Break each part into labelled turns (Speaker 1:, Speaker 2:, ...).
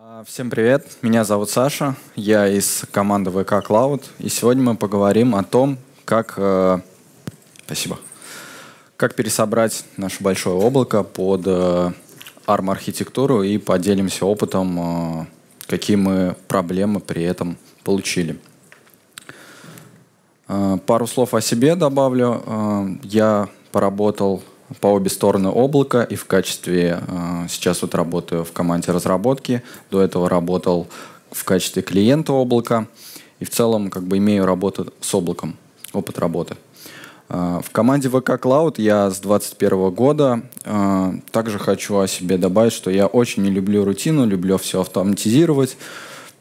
Speaker 1: А, всем привет, меня зовут Саша, я из команды VK Cloud, и сегодня мы поговорим о том, как, э, спасибо, как пересобрать наше большое облако под э, ARM-архитектуру и поделимся опытом, э, какие мы проблемы при этом получили. Э, пару слов о себе добавлю. Э, я поработал по обе стороны облака и в качестве, э, сейчас вот работаю в команде разработки, до этого работал в качестве клиента облака и в целом как бы имею работу с облаком, опыт работы. Э, в команде VK Cloud я с 21 года. Э, также хочу о себе добавить, что я очень не люблю рутину, люблю все автоматизировать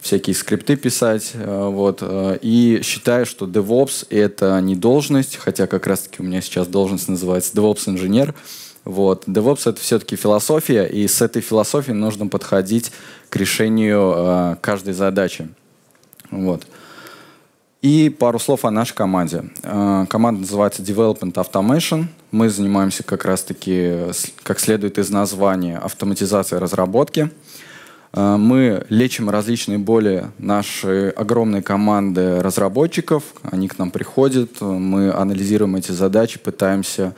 Speaker 1: всякие скрипты писать, э, вот, э, и считаю, что DevOps — это не должность, хотя как раз-таки у меня сейчас должность называется DevOps-инженер, вот. DevOps — это все-таки философия, и с этой философией нужно подходить к решению э, каждой задачи. Вот. И пару слов о нашей команде. Э, команда называется Development Automation. Мы занимаемся как раз-таки, как следует из названия, автоматизацией разработки. разработки. Э, мы лечим различные боли нашей огромной команды разработчиков. Они к нам приходят, мы анализируем эти задачи, пытаемся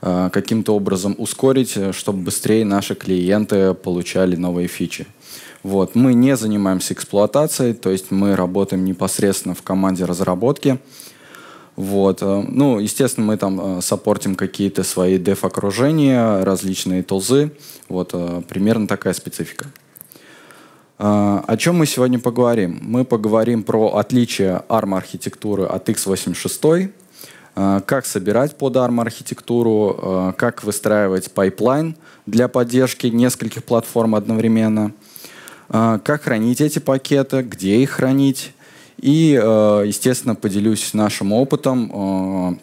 Speaker 1: э, каким-то образом ускорить, чтобы быстрее наши клиенты получали новые фичи. Вот. Мы не занимаемся эксплуатацией, то есть мы работаем непосредственно в команде разработки. Вот. Э, ну, естественно, мы там саппортим какие-то свои деф-окружения, различные тулзы. Вот. Примерно такая специфика. А, о чем мы сегодня поговорим? Мы поговорим про отличие ARM-архитектуры от x86, а, как собирать под ARM-архитектуру, а, как выстраивать пайплайн для поддержки нескольких платформ одновременно, как хранить эти пакеты, где их хранить. И, естественно, поделюсь нашим опытом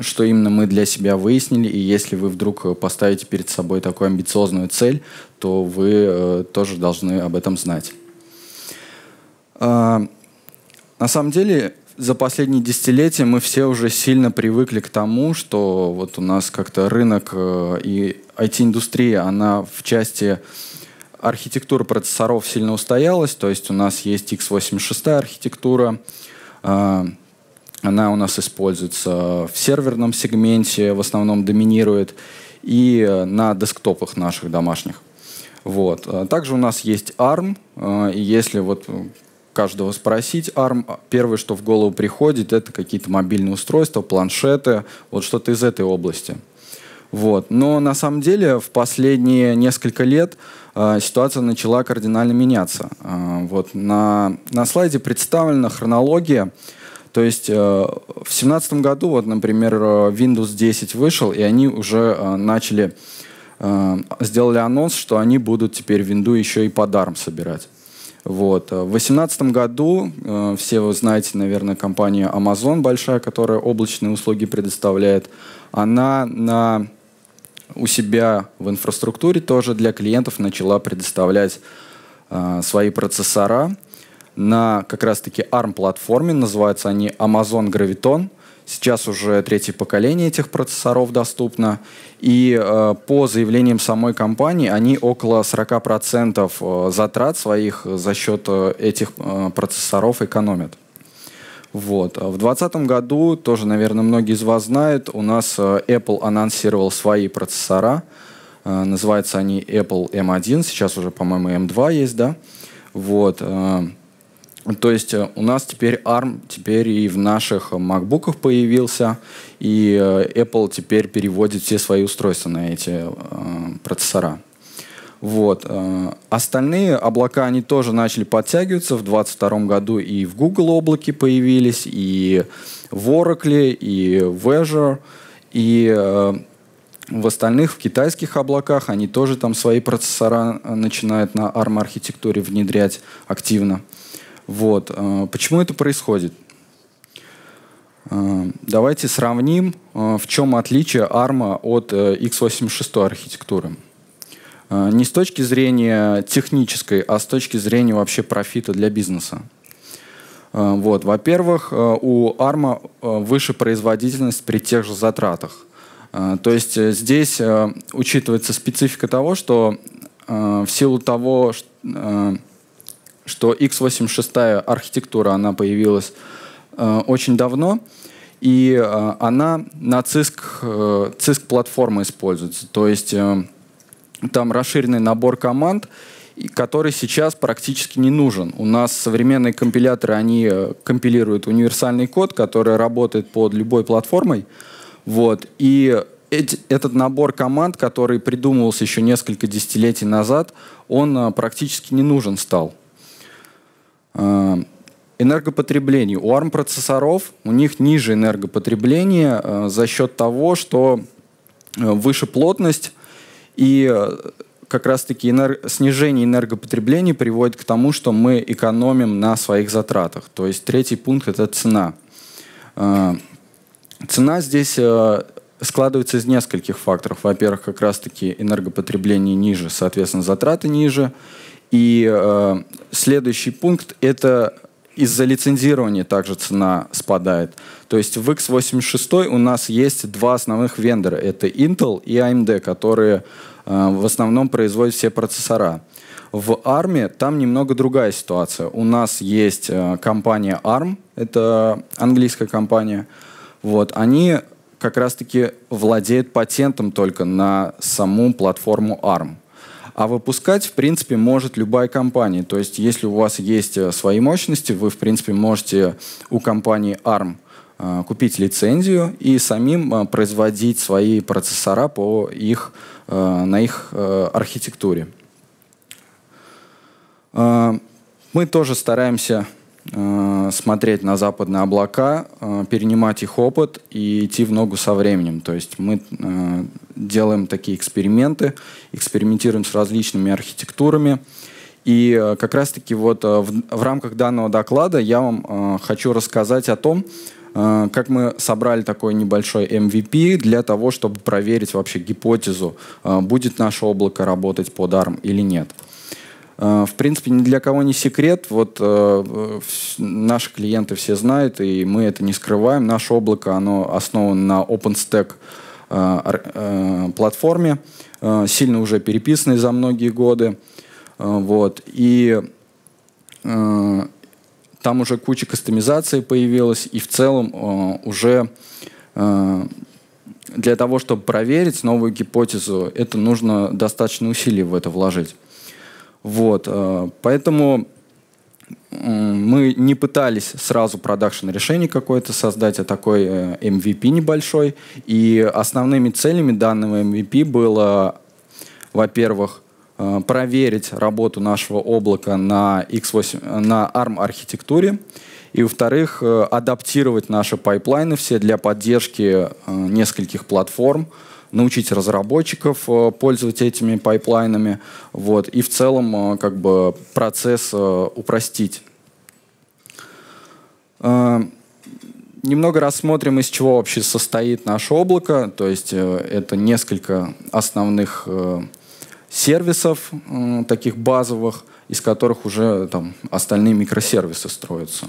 Speaker 1: что именно мы для себя выяснили, и если вы вдруг э, поставите перед собой такую амбициозную цель, то вы э, тоже должны об этом знать. Э, на самом деле, за последние десятилетия мы все уже сильно привыкли к тому, что вот у нас как-то рынок э, и IT-индустрия, она в части архитектуры процессоров сильно устоялась, то есть у нас есть x86 архитектура, э, она у нас используется в серверном сегменте, в основном доминирует, и э, на десктопах наших домашних. Вот. Э, также у нас есть ARM, э, и если вот каждого спросить ARM, первое, что в голову приходит, это какие-то мобильные устройства, планшеты, вот что-то из этой области. Вот. Но на самом деле в последние несколько лет ситуация начала кардинально меняться. вот на, на слайде представлена хронология то есть э, в семнадцатом году, вот, например, э, Windows 10 вышел, и они уже э, начали сделали анонс, что они будут теперь винду еще и подарм собирать. Вот. В 2018 году, э, все вы знаете, наверное, компания Amazon большая, которая облачные услуги предоставляет, она на, у себя в инфраструктуре тоже для клиентов начала предоставлять э, свои процессора на как раз-таки ARM-платформе. Называются они Amazon Graviton. Сейчас уже третье поколение этих процессоров доступно. И э, по заявлениям самой компании, они около 40% э, затрат своих э, за счет э, этих э, процессоров экономят. Вот. А в 2020 году, тоже, наверное, многие из вас знают, у нас Apple анонсировал свои процессора. Э, называются они Apple M1, эм сейчас уже, по-моему, M2 эм есть, да? Вот. То есть э, у нас теперь ARM теперь и в наших MacBook'ах э, появился, и э, Apple теперь переводит все свои устройства на эти э, процессора. Вот. остальные облака, они тоже начали подтягиваться. В 2022 году и в Google облаке появились, и в Oracle, и в Azure, и в остальных, в китайских облаках, они тоже там свои процессора начинают на ARM-архитектуре внедрять активно. Вот. Э, почему это происходит? Э, давайте сравним, э, в чем отличие Арма от x86 архитектуры. Не с точки зрения технической, а с точки зрения вообще профита для бизнеса. Вот. Во-первых, у Арма выше производительность при тех же затратах. То есть здесь учитывается специфика того, что в силу того, что что x86 архитектура, она появилась э, очень давно, и э, она на CISC, э, CISC платформы используется. То есть э, там расширенный набор команд, который сейчас практически не нужен. У нас современные компиляторы, они э, компилируют универсальный код, который работает под любой платформой. Вот. И эти, этот набор команд, который придумывался еще несколько десятилетий назад, он э, практически не нужен стал. Э, энергопотребление. У ARM-процессоров у них ниже энергопотребление э, за счет того, что э, выше плотность и как раз-таки энер... снижение энергопотребления приводит к тому, что мы экономим на своих затратах. То есть третий пункт – это цена. Цена здесь складывается из нескольких факторов. Во-первых, как раз-таки энергопотребление ниже, соответственно, затраты ниже. И э, следующий пункт – это из-за лицензирования также цена спадает. То есть в x86 у нас есть два основных вендора. Это Intel и AMD, которые э, в основном производят все процессора. В ARM там немного другая ситуация. У нас есть э, компания ARM, это английская компания. Вот, они как раз-таки владеют патентом только на саму платформу ARM. А выпускать, в принципе, может любая компания. То есть, если у вас есть э, свои мощности, вы, в принципе, можете у компании ARM э, купить лицензию и самим э, производить свои процессора по их, на их архитектуре. Мы тоже стараемся Э, смотреть на западные облака, э, перенимать их опыт и идти в ногу со временем. То есть мы э, делаем такие эксперименты, экспериментируем с различными архитектурами. И как раз-таки вот в, в рамках данного доклада я вам хочу рассказать о том, как мы собрали такой небольшой MVP для того, чтобы проверить вообще гипотезу, будет наше облако работать под ARM или нет. Э, в принципе, ни для кого не секрет. Вот э, наши клиенты все знают, и мы это не скрываем. Наше облако, оно основано на OpenStack э, э, платформе, э, сильно уже переписанной за многие годы. Э, вот. И там уже куча кастомизации появилась, и в целом уже для того, чтобы проверить новую гипотезу, это нужно достаточно усилий в это вложить. Вот, э, поэтому мы не пытались сразу продакшн решение какое-то создать, а такой э, MVP небольшой. И основными целями данного MVP было, во-первых, э, проверить работу нашего облака на, X8, на ARM-архитектуре, и, во-вторых, адаптировать наши пайплайны все для поддержки нескольких платформ, научить разработчиков э, пользоваться этими пайплайнами, вот, и в целом э, как бы процесс э, упростить. Немного рассмотрим, из чего вообще состоит наше облако, то есть это несколько основных сервисов, таких базовых, из которых уже там остальные микросервисы строятся.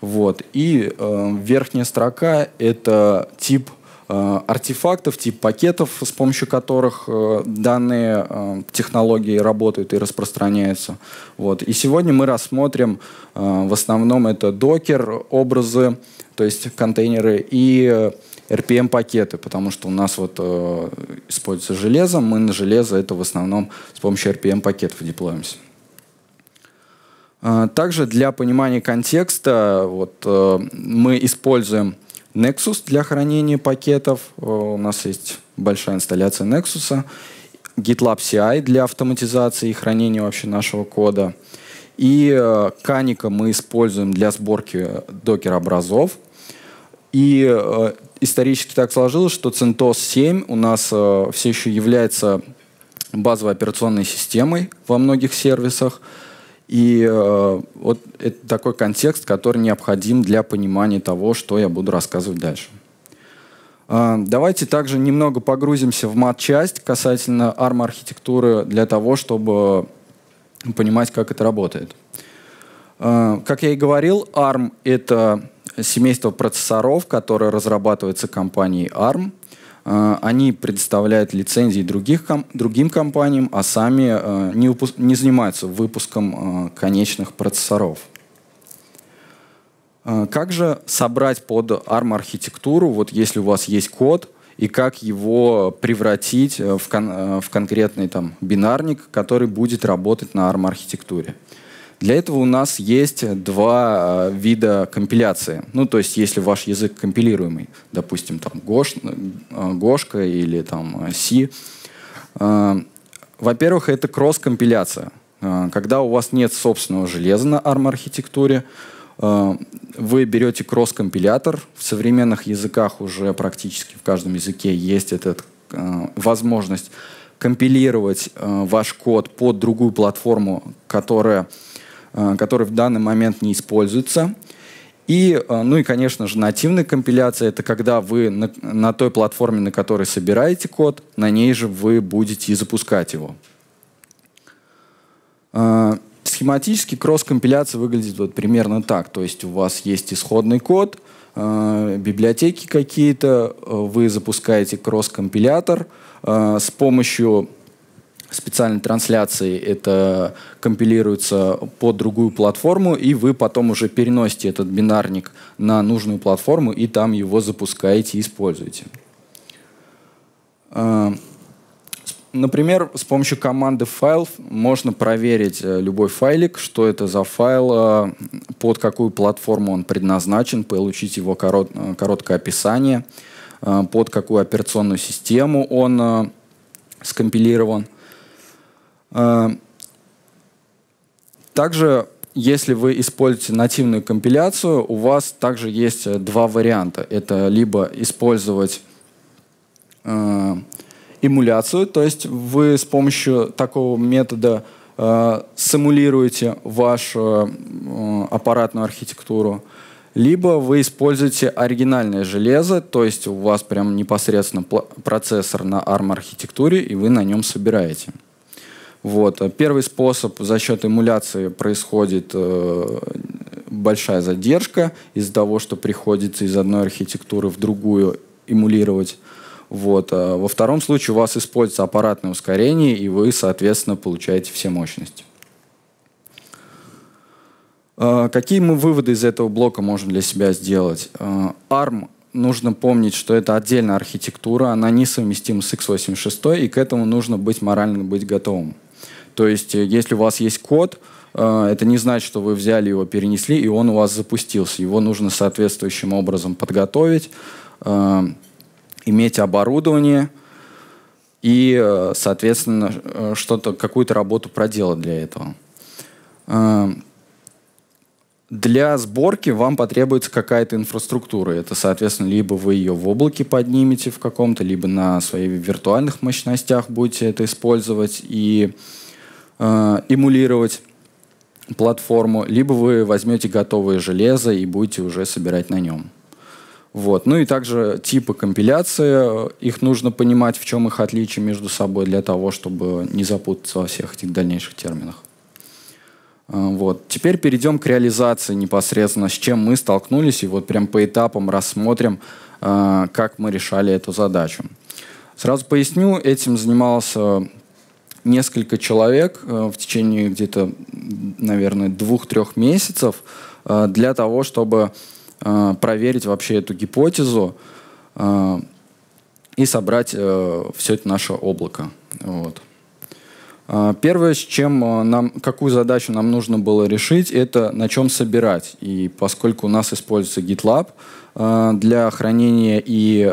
Speaker 1: Вот. И э, верхняя строка — это тип Э, артефактов, тип пакетов, с помощью которых э, данные э, технологии работают и распространяются. Вот. И сегодня мы рассмотрим в основном это докер, образы, то есть контейнеры и RPM-пакеты, потому что у нас вот используется железо, мы на железо это в основном с помощью RPM-пакетов деплоимся. Также для понимания контекста вот, мы используем Nexus для хранения пакетов. Э, у нас есть большая инсталляция Nexus. GitLab CI для автоматизации и хранения вообще нашего кода. И Каника э, мы используем для сборки докер-образов. И э, исторически так сложилось, что CentOS 7 у нас все еще является базовой операционной системой во многих сервисах. И э, вот это такой контекст, который необходим для понимания того, что я буду рассказывать дальше. Э, давайте также немного погрузимся в мат-часть касательно ARM-архитектуры для того, чтобы понимать, как это работает. Э, как я и говорил, ARM — это семейство процессоров, которое разрабатывается компанией ARM — Э, они предоставляют лицензии других, ком, другим компаниям, а сами э, не, не занимаются выпуском э, конечных процессоров. Как же собрать под ARM-архитектуру, вот если у вас есть код, и как его превратить в, кон в конкретный там, бинарник, который будет работать на ARM-архитектуре? архитектуре для этого у нас есть два а, вида компиляции. Ну, то есть, если ваш язык компилируемый, допустим, там Гош, э, а, Гошка или там C. А, во-первых, это кросс-компиляция. Когда у вас нет собственного железа на ARM-архитектуре, вы берете кросс-компилятор. В современных языках уже практически в каждом языке есть эта возможность компилировать ваш код под другую платформу, которая Э, который в данный момент не используется. И, э, ну и, конечно же, нативная компиляция — это когда вы на, на той платформе, на которой собираете код, на ней же вы будете и запускать его. Э, схематически кросс-компиляция выглядит вот примерно так. То есть у вас есть исходный код, библиотеки какие-то, вы запускаете кросс-компилятор, с помощью специальной трансляции это компилируется под другую платформу, и вы потом уже переносите этот бинарник на нужную платформу и там его запускаете и используете. Э, например, с помощью команды файл можно проверить э, любой файлик, что это за файл, э, под какую платформу он предназначен, получить его корот, короткое описание, под какую операционную систему он скомпилирован – а, также, если вы используете нативную компиляцию, у вас также есть э, два варианта. Это либо использовать а, эмуляцию, то есть вы с помощью такого метода э, симулируете вашу э, аппаратную архитектуру, либо вы используете оригинальное железо, то есть у вас прям непосредственно процессор на ARM архитектуре, и вы на нем собираете. Вот. Э, первый способ за счет эмуляции происходит э, большая задержка из-за того, что приходится из одной архитектуры в другую эмулировать. Вот. Э, во втором случае у вас используется аппаратное ускорение, и вы, соответственно, получаете все мощности. Э, какие мы выводы из этого блока можем для себя сделать? ARM нужно помнить, что это отдельная архитектура, она несовместима с x86, и к этому нужно быть морально быть готовым. То есть, э, если у вас есть код, э, это не значит, что вы взяли его, перенесли, и он у вас запустился. Его нужно соответствующим образом подготовить, э, иметь оборудование и, соответственно, что-то, какую-то работу проделать для этого. Для сборки вам потребуется какая-то инфраструктура. Это, соответственно, либо вы ее в облаке поднимете в каком-то, либо на своих виртуальных мощностях будете это использовать. И э, э, эмулировать платформу, либо вы возьмете готовое железо и будете уже собирать на нем. Вот. Ну и также типы компиляции, э, их нужно понимать, в чем их отличие между собой для того, чтобы не запутаться во всех этих дальнейших терминах. Э, вот. Теперь перейдем к реализации непосредственно, с чем мы столкнулись, и вот прям по этапам рассмотрим, э, как мы решали эту задачу. Сразу поясню, этим занимался несколько человек э, в течение где-то, наверное, двух-трех месяцев э, для того, чтобы э, проверить вообще эту гипотезу и собрать все это наше облако. Вот. А, первое, с чем а, нам, какую задачу нам нужно было решить, это на чем собирать. И поскольку у нас используется GitLab а, для хранения и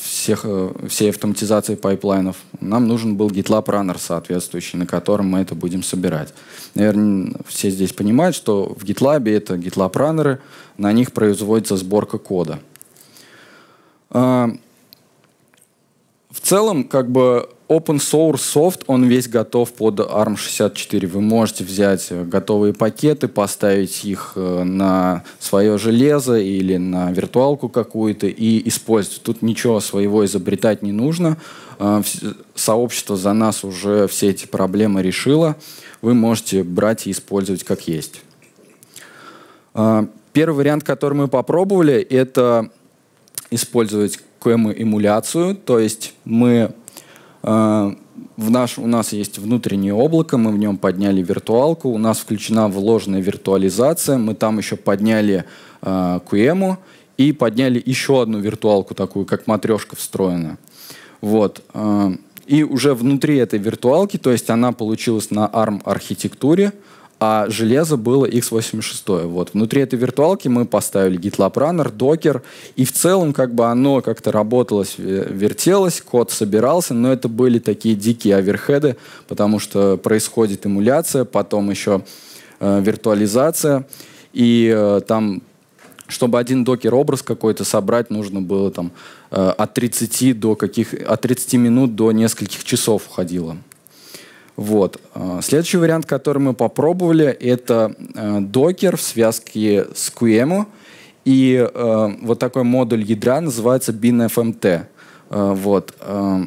Speaker 1: всех, всей автоматизации пайплайнов, нам нужен был GitLab Runner соответствующий, на котором мы это будем собирать. Наверное, все здесь понимают, что в GitLab это GitLab Runner, на них производится сборка кода. В целом, как бы open source софт, он весь готов под ARM64. Вы можете взять готовые пакеты, поставить их э, на свое железо или на виртуалку какую-то и использовать. Тут ничего своего изобретать не нужно. Э, сообщество за нас уже все эти проблемы решило. Вы можете брать и использовать как есть. Э, первый вариант, который мы попробовали, это использовать QEM-эмуляцию, то есть мы а, в наш, у нас есть внутреннее облако, мы в нем подняли виртуалку, у нас включена вложенная виртуализация, мы там еще подняли а, э, QEMU и подняли еще одну виртуалку такую, как матрешка встроена. Вот. А, и уже внутри этой виртуалки, то есть она получилась на ARM архитектуре, а железо было x86. Вот. Внутри этой виртуалки мы поставили GitLab Runner, Docker, и в целом как бы оно как-то работалось, э, вертелось, код собирался, но это были такие дикие оверхеды, потому что происходит эмуляция, потом еще э, виртуализация, и э, там чтобы один докер-образ какой-то собрать, нужно было там э, от 30 до каких... от 30 минут до нескольких часов уходило. Вот. А, следующий вариант, который мы попробовали, это а, докер в связке с QEMU. И э, вот такой модуль ядра называется BinFMT. Э, вот. Э,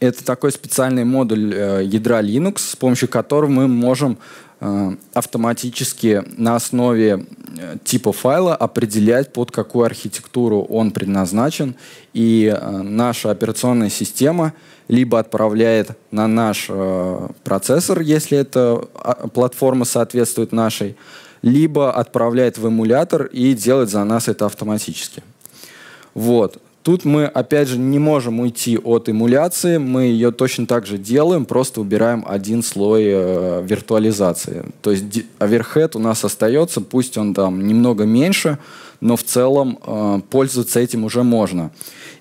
Speaker 1: это такой специальный модуль э, ядра Linux, с помощью которого мы можем Э, автоматически на основе э, типа файла определять, под какую архитектуру он предназначен. И э, наша операционная система либо отправляет на наш процессор, если эта платформа соответствует нашей, либо отправляет в эмулятор и делает за нас это автоматически. Вот. Тут мы, опять же, не можем уйти от эмуляции, мы ее точно так же делаем, просто убираем один слой э, виртуализации. То есть оверхед у нас остается, пусть он там немного меньше, но в целом э, пользоваться этим уже можно.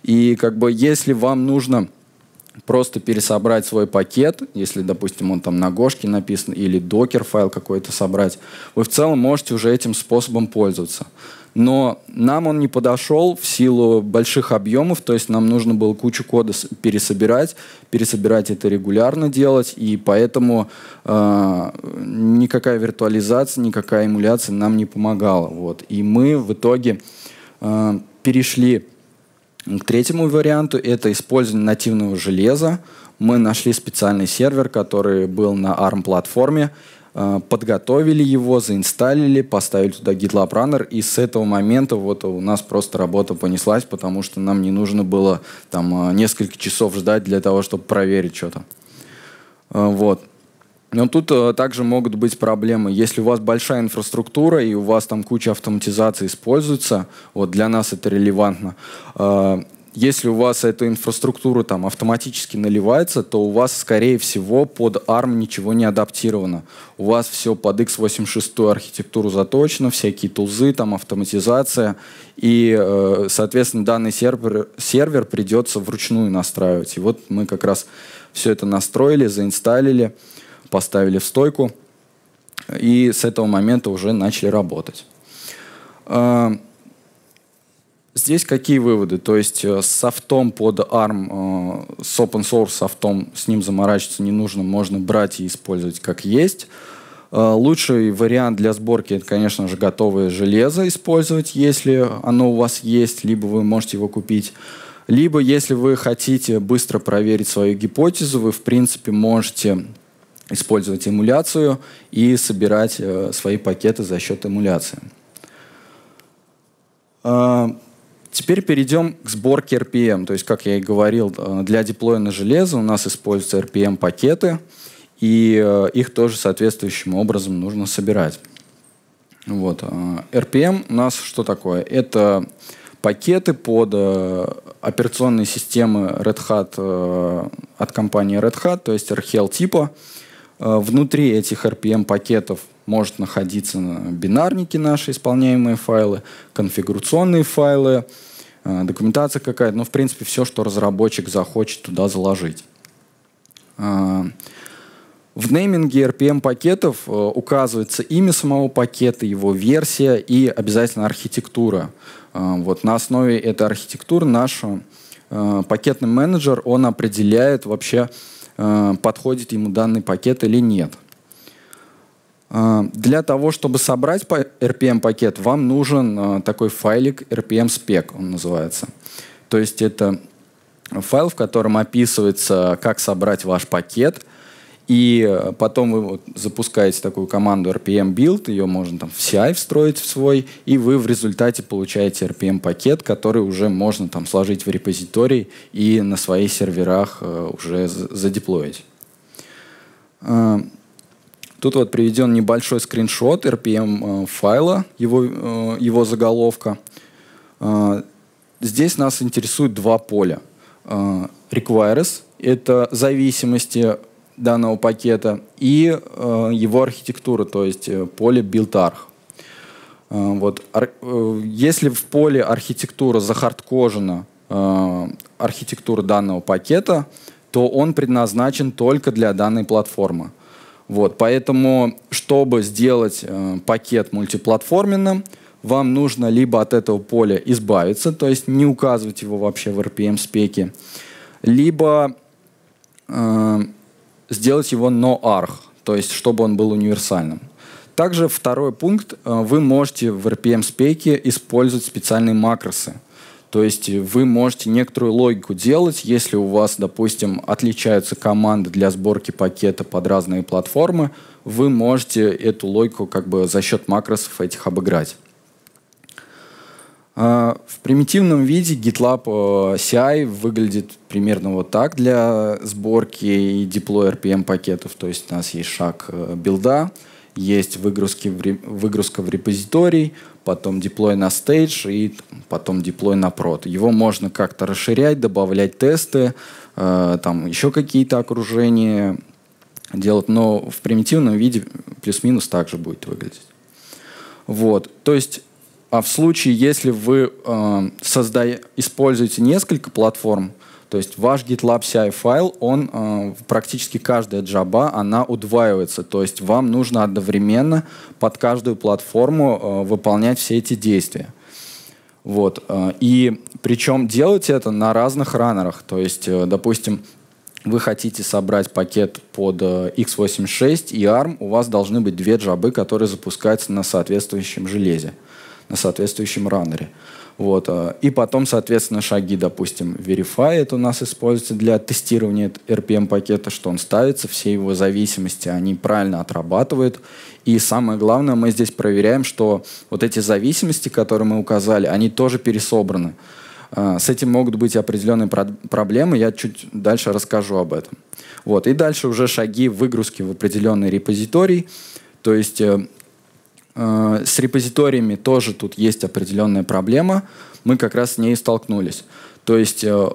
Speaker 1: И как бы если вам нужно просто пересобрать свой пакет, если, допустим, он там на Гошке написан, или докер файл какой-то собрать, вы в целом можете уже этим способом пользоваться но нам он не подошел в силу больших объемов, то есть нам нужно было кучу кода пересобирать, пересобирать это регулярно делать, и поэтому э, никакая виртуализация, никакая эмуляция нам не помогала. Вот. И мы в итоге э, перешли к третьему варианту, это использование нативного железа. Мы нашли специальный сервер, который был на ARM-платформе, а, подготовили его, заинсталили, поставили туда GitLab Runner, и с этого момента вот у нас просто работа понеслась, потому что нам не нужно было там а, несколько часов ждать для того, чтобы проверить что-то. А, вот. Но тут также могут быть проблемы. Если у вас большая инфраструктура и у вас там куча автоматизации используется, вот для нас это релевантно, если у вас эта инфраструктура там автоматически наливается, то у вас, скорее всего, под ARM ничего не адаптировано. У вас все под x86 архитектуру заточено, всякие тулзы, там автоматизация, и, э, соответственно, данный сервер, сервер придется вручную настраивать. И вот мы как раз все это настроили, заинсталили, поставили в стойку, и с этого момента уже начали работать. Э, Здесь какие выводы? То есть э, с софтом под ARM, э, с open source софтом, с ним заморачиваться не нужно, можно брать и использовать как есть. Э, лучший вариант для сборки это, конечно же, готовое железо использовать, если оно у вас есть, либо вы можете его купить. Либо, если вы хотите быстро проверить свою гипотезу, вы, в принципе, можете использовать эмуляцию и собирать свои пакеты за счет эмуляции. Теперь перейдем к сборке RPM. То есть, как я и говорил, э, для диплоя на железо у нас используются RPM-пакеты, и э, их тоже соответствующим образом нужно собирать. Вот. Э, RPM у нас что такое? Это пакеты под операционные системы Red Hat от компании Red Hat, то есть RHEL типа. Внутри этих RPM пакетов может находиться бинарники наши, исполняемые файлы, конфигурационные файлы, Э, документация какая-то, ну, в принципе, все, что разработчик захочет туда заложить. Э, в нейминге RPM-пакетов э, указывается имя самого пакета, его версия и обязательно архитектура. Вот на основе этой архитектуры наш пакетный менеджер, он определяет вообще, подходит ему данный пакет или нет – а, для того, чтобы собрать RPM-пакет, вам нужен а, такой файлик RPM-spec, он называется. То есть это файл, в котором описывается, как собрать ваш пакет. И э, потом вы вот запускаете такую команду RPM build, ее можно там в CI встроить в свой, и вы в результате получаете RPM пакет, который уже можно там сложить в репозиторий и на своих серверах э, уже задеплоить. А, Тут вот приведен небольшой скриншот RPM э, файла, его, э, его заголовка. Э, здесь нас интересуют два поля. Requires — это зависимости данного пакета, и его архитектура, то есть поле build-arch. Вот. Если в поле архитектура захардкожена архитектура данного пакета, то он предназначен только для данной платформы. Вот, поэтому, чтобы сделать э, пакет мультиплатформенным, вам нужно либо от этого поля избавиться, то есть не указывать его вообще в RPM-спеке, либо э, сделать его no-arch, то есть чтобы он был универсальным. Также второй пункт, э, вы можете в RPM-спеке использовать специальные макросы – то есть вы можете некоторую логику делать, если у вас, допустим, отличаются команды для сборки пакета под разные платформы, вы можете эту логику как бы за счет макросов этих обыграть. А, в примитивном виде GitLab э, CI выглядит примерно вот так для сборки и деплоя RPM пакетов. То есть у нас есть шаг э, билда, есть выгрузки в, выгрузка в репозиторий, потом деплой на стейдж и потом деплой на прод. Его можно как-то расширять, добавлять тесты, э, там еще какие-то окружения делать, но в примитивном виде плюс-минус так же будет выглядеть. Вот, то есть а в случае, если вы э, созда... используете несколько платформ, то есть ваш GitLab CI файл, он э, практически каждая джаба, она удваивается. То есть вам нужно одновременно под каждую платформу э, выполнять все эти действия. Вот. Э, и причем делать это на разных раннерах. То есть, э, допустим, вы хотите собрать пакет под x86 э, и ARM, у вас должны быть две джабы, которые запускаются на соответствующем железе, на соответствующем раннере. Вот. А, и потом, соответственно, шаги, допустим, Verify это у нас используется для тестирования RPM-пакета, что он ставится, все его зависимости, они правильно отрабатывают. И самое главное, мы здесь проверяем, что вот эти зависимости, которые мы указали, они тоже пересобраны. А, с этим могут быть определенные проблемы, я чуть дальше расскажу об этом. Вот. И дальше уже шаги выгрузки в определенный репозиторий. То есть э, Э, с репозиториями тоже тут есть определенная проблема. Мы как раз с ней столкнулись. То есть э,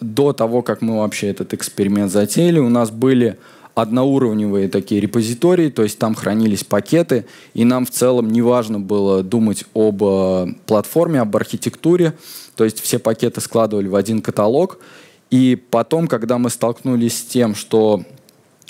Speaker 1: до того, как мы вообще этот эксперимент затеяли, у нас были одноуровневые такие репозитории, то есть там хранились пакеты, и нам в целом не важно было думать об э, платформе, об архитектуре, то есть все пакеты складывали в один каталог, и потом, когда мы столкнулись с тем, что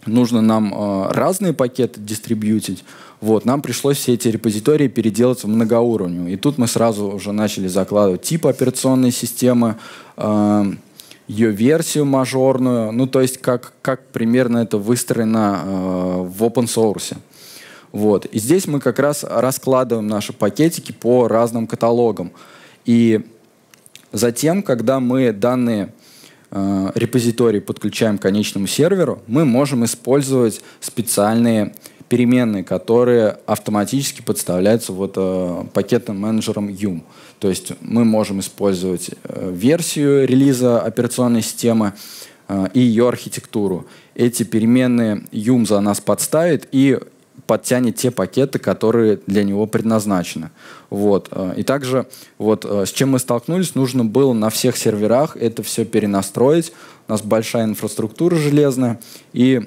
Speaker 1: нужно нам э, разные пакеты дистрибьютить, вот, нам пришлось все эти репозитории переделать в многоуровню. И тут мы сразу уже начали закладывать тип операционной системы, э, эм, ее версию мажорную, ну то есть как, как примерно это выстроено э, в open source. Вот. И здесь мы как раз раскладываем наши пакетики по разным каталогам. И затем, когда мы данные э, репозитории подключаем к конечному серверу, мы можем использовать специальные переменные, которые автоматически подставляются вот э, пакетным менеджером Yum. То есть мы можем использовать э, версию релиза операционной системы э, и ее архитектуру. Эти переменные Yum за нас подставит и подтянет те пакеты, которые для него предназначены. Вот. Э, и также вот э, с чем мы столкнулись, нужно было на всех серверах это все перенастроить. У нас большая инфраструктура железная, и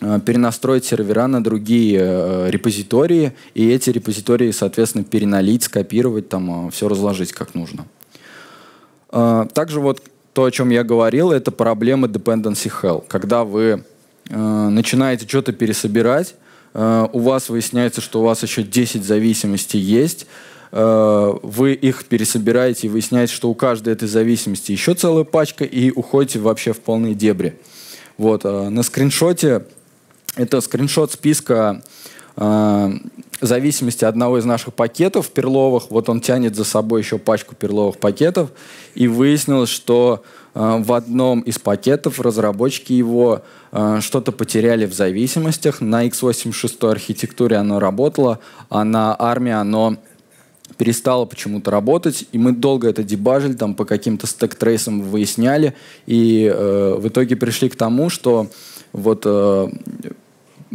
Speaker 1: Э, перенастроить сервера на другие э, репозитории, и эти репозитории, соответственно, переналить, скопировать, там э, все разложить как нужно. Э, также вот то, о чем я говорил, это проблемы dependency hell. Когда вы э, начинаете что-то пересобирать, э, у вас выясняется, что у вас еще 10 зависимостей есть, вы их пересобираете и выясняете, что у каждой этой зависимости еще целая пачка, и уходите вообще в полные дебри. Вот, на скриншоте это скриншот списка э, зависимости одного из наших пакетов перловых. Вот он тянет за собой еще пачку перловых пакетов. И выяснилось, что э, в одном из пакетов разработчики его э, что-то потеряли в зависимостях. На x86 архитектуре оно работало, а на армии оно перестало почему-то работать, и мы долго это дебажили, там по каким-то стек-трейсам выясняли, и э, в итоге пришли к тому, что вот э,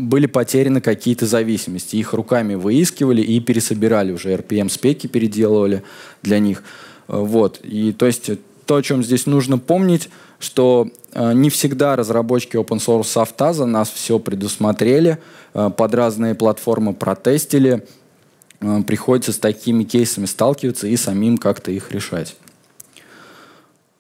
Speaker 1: были потеряны какие-то зависимости. Их руками выискивали и пересобирали уже. RPM-спеки переделывали для них. Вот. И то есть то, о чем здесь нужно помнить, что э, не всегда разработчики open source софта за нас все предусмотрели, э, под разные платформы протестили. Э, приходится с такими кейсами сталкиваться и самим как-то их решать.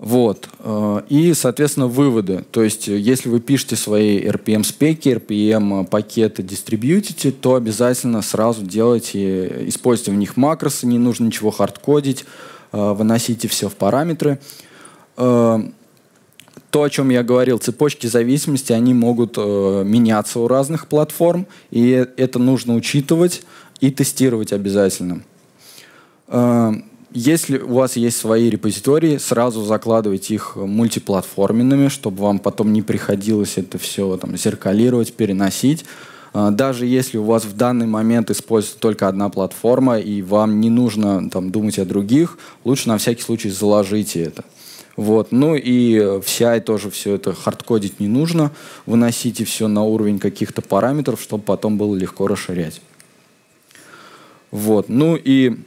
Speaker 1: Вот. Э, и, соответственно, выводы. То есть, э, если вы пишете свои RPM-спеки, RPM-пакеты, э, дистрибьютите, то обязательно сразу делайте, используйте в них макросы, не нужно ничего хардкодить, выносите все в параметры. То, о чем я говорил, цепочки зависимости, они могут меняться у разных платформ, и это нужно учитывать и тестировать обязательно. Если у вас есть свои репозитории, сразу закладывайте их мультиплатформенными, чтобы вам потом не приходилось это все там, зеркалировать, переносить. А, даже если у вас в данный момент используется только одна платформа, и вам не нужно там, думать о других, лучше на всякий случай заложите это. Вот. Ну и в CI тоже все это хардкодить не нужно. Выносите все на уровень каких-то параметров, чтобы потом было легко расширять. Вот. Ну и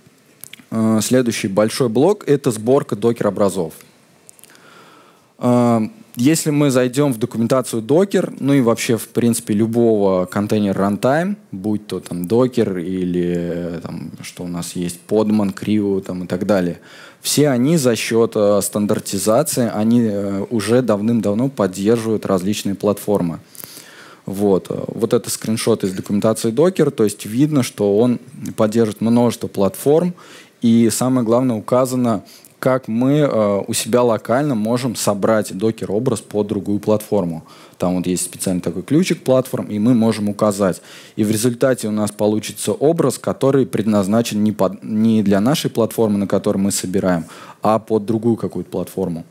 Speaker 1: Э, следующий большой блок — это сборка докер-образов. Э, если мы зайдем в документацию Docker, ну и вообще, в принципе, любого контейнера runtime, будь то там Docker или э, там, что у нас есть, Podman, Creo там, и так далее, все они за счет э, стандартизации, они э, уже давным-давно поддерживают различные платформы. Вот. вот это скриншот из документации Docker, то есть видно, что он поддерживает множество платформ, и самое главное, указано, как мы э, у себя локально можем собрать докер-образ под другую платформу. Там вот есть специальный такой ключик платформ, и мы можем указать. И в результате у нас получится образ, который предназначен не, под, не для нашей платформы, на которой мы собираем, а под другую какую-то платформу.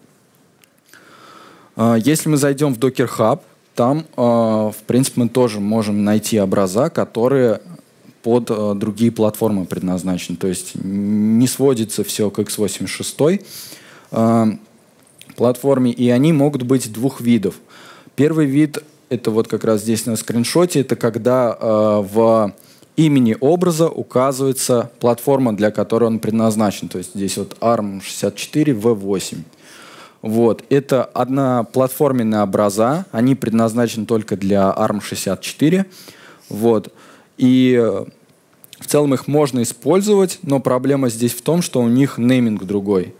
Speaker 1: Э, если мы зайдем в Docker Hub, там, э, в принципе, мы тоже можем найти образа, которые под э, другие платформы предназначен. То есть не сводится все к x86 э, платформе, и они могут быть двух видов. Первый вид — это вот как раз здесь на скриншоте, это когда э, в имени образа указывается платформа, для которой он предназначен. То есть здесь вот ARM64 V8. Вот. Это одноплатформенные образа, они предназначены только для ARM64. Вот. И э, в целом их можно использовать, но проблема здесь в том, что у них нейминг другой.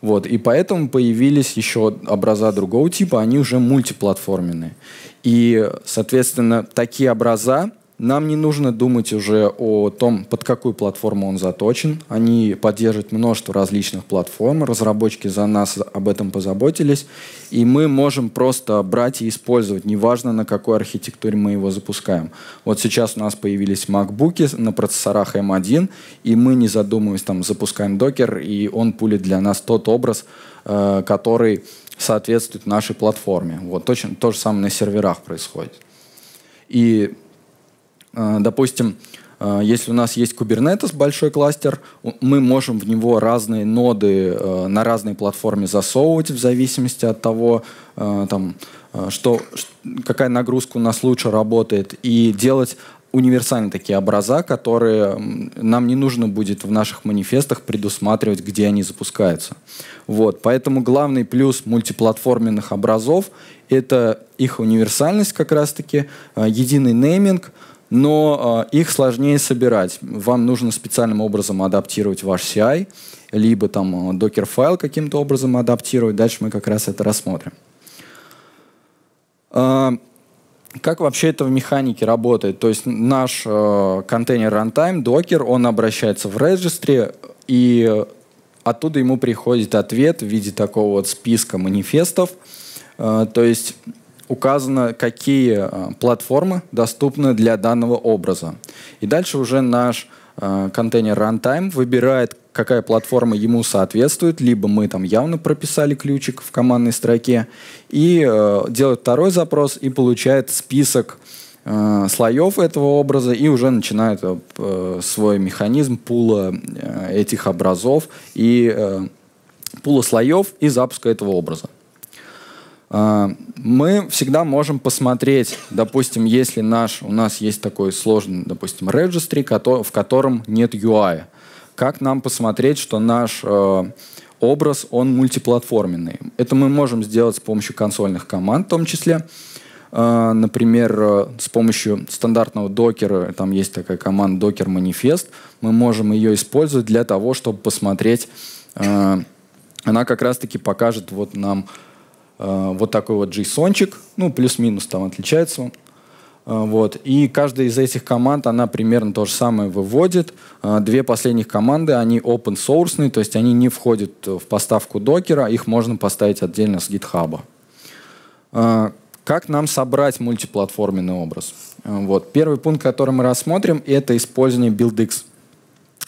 Speaker 1: Вот, и поэтому появились еще образа другого типа, они уже мультиплатформенные. И, соответственно, такие образа нам не нужно думать уже о том, под какую платформу он заточен. Они поддерживают множество различных платформ, разработчики за нас об этом позаботились, и мы можем просто брать и использовать, неважно на какой архитектуре мы его запускаем. Вот сейчас у нас появились MacBook на процессорах M1, эм и мы, не задумываясь, там, запускаем Docker, и он пулит для нас тот образ, э, который соответствует нашей платформе. Вот точно то же самое на серверах происходит. И Э, допустим, э, если у нас есть Kubernetes, большой кластер, мы можем в него разные ноды э, на разной платформе засовывать в зависимости от того, там, что, какая нагрузка у нас лучше работает, и делать универсальные такие образа, которые нам не нужно будет в наших манифестах предусматривать, где они запускаются. Вот. Поэтому главный плюс мультиплатформенных образов — это их универсальность как раз-таки, единый нейминг — но а, их сложнее собирать. Вам нужно специальным образом адаптировать ваш CI, либо там докер-файл а, каким-то образом адаптировать. Дальше мы как раз это рассмотрим. А, как вообще это в механике работает? То есть наш э, контейнер runtime, докер, он обращается в регистре, и оттуда ему приходит ответ в виде такого вот списка манифестов. Э, то есть указано, какие э, платформы доступны для данного образа. И дальше уже наш э, контейнер runtime выбирает, какая платформа ему соответствует, либо мы там явно прописали ключик в командной строке, и э, делает второй запрос и получает список слоев этого образа и уже начинает свой механизм пула этих образов и пула слоев и запуска этого образа. А, мы всегда можем посмотреть, допустим, если наш, у нас есть такой сложный, допустим, registry, в котором нет UI, как нам посмотреть, что наш э, образ, он мультиплатформенный. Это мы можем сделать с помощью консольных команд в том числе. А, например, э, с помощью стандартного докера, там есть такая команда Docker Manifest, мы можем ее использовать для того, чтобы посмотреть. Э, она как раз-таки покажет вот нам Э, вот такой вот JSON-чик, ну, плюс-минус там отличается он. Э, вот. И каждая из этих команд, она примерно то же самое выводит. Э, две последних команды, они open source, то есть они не входят в поставку докера, их можно поставить отдельно с GitHub. Как нам собрать мультиплатформенный образ? Вот. Первый пункт, который мы рассмотрим, это использование BuildX.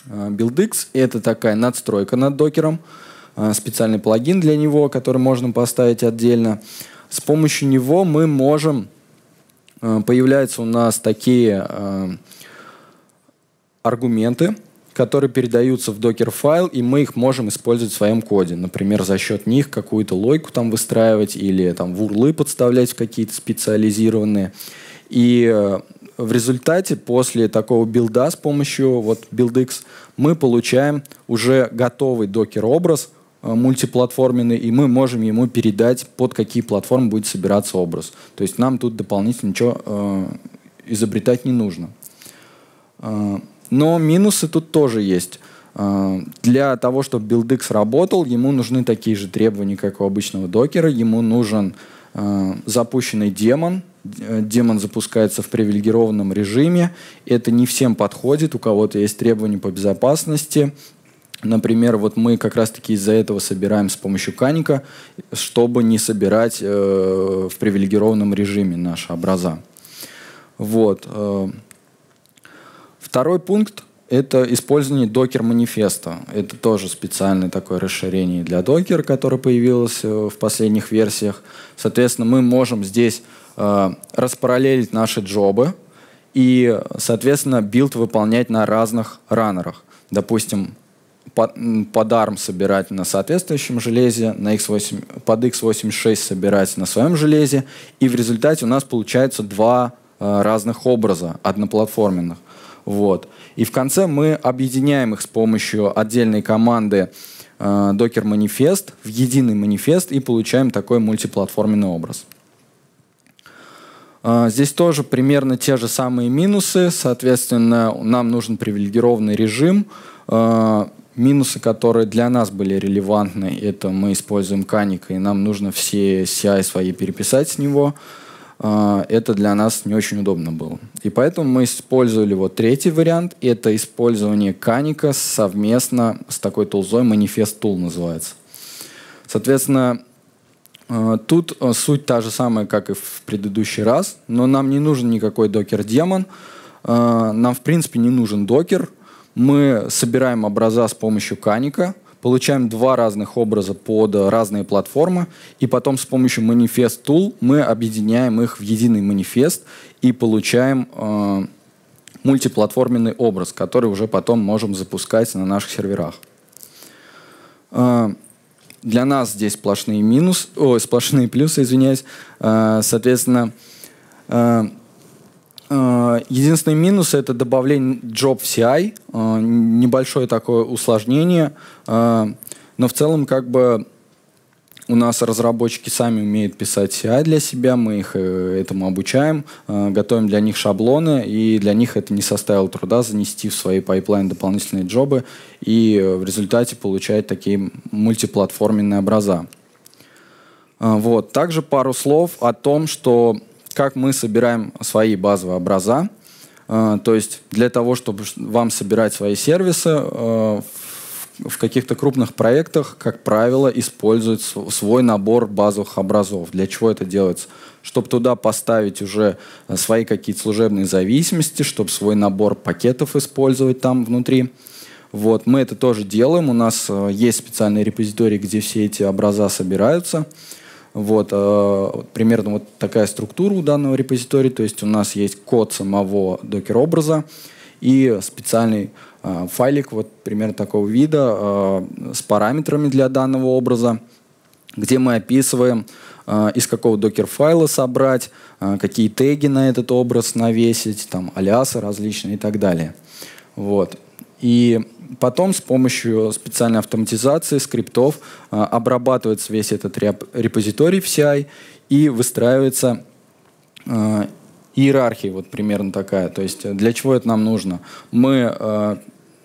Speaker 1: BuildX — это такая надстройка над докером — Э, специальный плагин для него, который можно поставить отдельно. С помощью него мы можем... Э, появляются у нас такие э, аргументы, которые передаются в докер-файл, и мы их можем использовать в своем коде. Например, за счет них какую-то логику там выстраивать или там в урлы подставлять какие-то специализированные. И в результате после такого билда с помощью вот BuildX мы получаем уже готовый докер-образ, Э, мультиплатформенный, и мы можем ему передать, под какие платформы будет собираться образ. То есть нам тут дополнительно ничего э, изобретать не нужно. Э, но минусы тут тоже есть. Э, для того, чтобы BuildX работал, ему нужны такие же требования, как у обычного докера. Ему нужен э, запущенный демон, э, демон запускается в привилегированном режиме. Это не всем подходит. У кого-то есть требования по безопасности, Например, вот мы как раз-таки из-за этого собираем с помощью каника, чтобы не собирать э, в привилегированном режиме наши образа. Вот. Э. Второй пункт — это использование докер-манифеста. Это тоже специальное такое расширение для докера, которое появилось э, в последних версиях. Соответственно, мы можем здесь э, распараллелить наши джобы и, соответственно, билд выполнять на разных раннерах. Допустим, под ARM собирать на соответствующем железе, на X8, под X86 собирать на своем железе, и в результате у нас получается два э, разных образа одноплатформенных. Вот. И в конце мы объединяем их с помощью отдельной команды э, Docker manifest в единый манифест и получаем такой мультиплатформенный образ. Э, здесь тоже примерно те же самые минусы. Соответственно, нам нужен привилегированный режим, Минусы, которые для нас были релевантны, это мы используем Каника, и нам нужно все CI свои переписать с него. А, это для нас не очень удобно было. И поэтому мы использовали вот третий вариант. Это использование Каника совместно с такой тулзой, манифест тул называется. Соответственно, а, тут а, суть та же самая, как и в предыдущий раз, но нам не нужен никакой докер-демон. Нам, в принципе, не нужен докер, мы собираем образа с помощью каника, получаем два разных образа под разные платформы, и потом с помощью Manifest Tool мы объединяем их в единый манифест и получаем э, мультиплатформенный образ, который уже потом можем запускать на наших серверах. Э, для нас здесь сплошные минус, о, сплошные плюсы, извиняюсь. Э, соответственно, э, Э, единственный минус – это добавление job CI, э, небольшое такое усложнение, э, но в целом как бы у нас разработчики сами умеют писать CI для себя, мы их этому обучаем, готовим для них шаблоны, и для них это не составило труда занести в свои пайплайн дополнительные джобы и в результате получать такие мультиплатформенные образа. Вот. Также пару слов о том, что как мы собираем свои базовые образа. А, то есть для того, чтобы вам собирать свои сервисы, а, в каких-то крупных проектах, как правило, используют свой набор базовых образов. Для чего это делается? Чтобы туда поставить уже свои какие-то служебные зависимости, чтобы свой набор пакетов использовать там внутри. Вот, мы это тоже делаем. У нас а, есть специальные репозитории, где все эти образа собираются. Вот, э, примерно вот такая структура у данного репозитория, то есть у нас есть код самого докер-образа и специальный э, файлик вот примерно такого вида э, с параметрами для данного образа, где мы описываем, э, из какого докер-файла собрать, э, какие теги на этот образ навесить, там, алиасы различные и так далее. Вот. И Потом с помощью специальной автоматизации, скриптов а, обрабатывается весь этот репозиторий в CI и выстраивается а, иерархия вот примерно такая. То есть э, для чего это нам нужно? Мы а,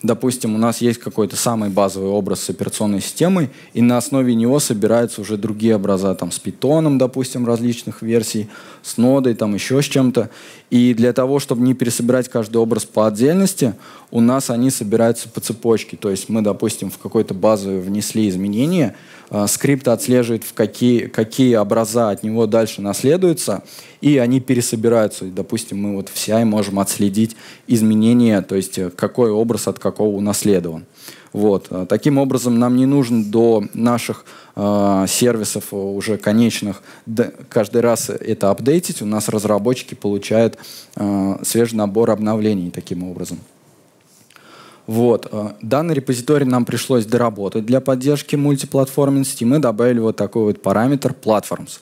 Speaker 1: допустим, у нас есть какой-то самый базовый образ с операционной системой, и на основе него собираются уже другие образа, там, с питоном, допустим, различных версий, с нодой, там, еще с чем-то. И для того, чтобы не пересобирать каждый образ по отдельности, у нас они собираются по цепочке. То есть мы, допустим, в какой-то базу внесли изменения, а, скрипт отслеживает, в какие, какие образа от него дальше наследуются, и они пересобираются. И, допустим, мы вот в CI можем отследить изменения, то есть э, какой образ от какого унаследован. Вот. А таким образом, нам не нужно до наших э, сервисов уже конечных каждый раз это апдейтить. У нас разработчики получают э, свежий набор обновлений таким образом. Вот. Данный репозиторий нам пришлось доработать для поддержки мультиплатформенности. Мы добавили вот такой вот параметр platforms.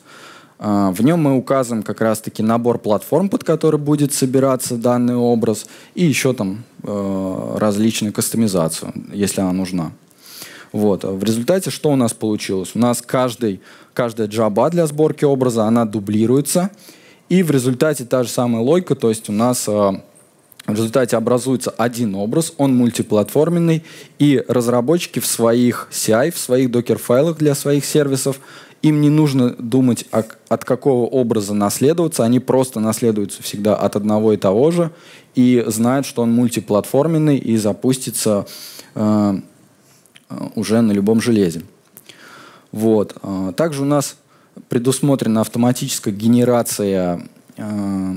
Speaker 1: А, в нем мы указываем как раз-таки набор платформ, под который будет собираться данный образ, и еще там э, различную кастомизацию, если она нужна. Вот. В результате что у нас получилось? У нас каждый, каждая джаба для сборки образа, она дублируется, и в результате та же самая логика, то есть у нас э, в результате образуется один образ, он мультиплатформенный, и разработчики в своих CI, в своих докер-файлах для своих сервисов им не нужно думать, о, а от какого образа наследоваться. Они просто наследуются всегда от одного и того же и знают, что он мультиплатформенный и запустится э, э уже на любом железе. Вот. Э, также у нас предусмотрена автоматическая генерация э,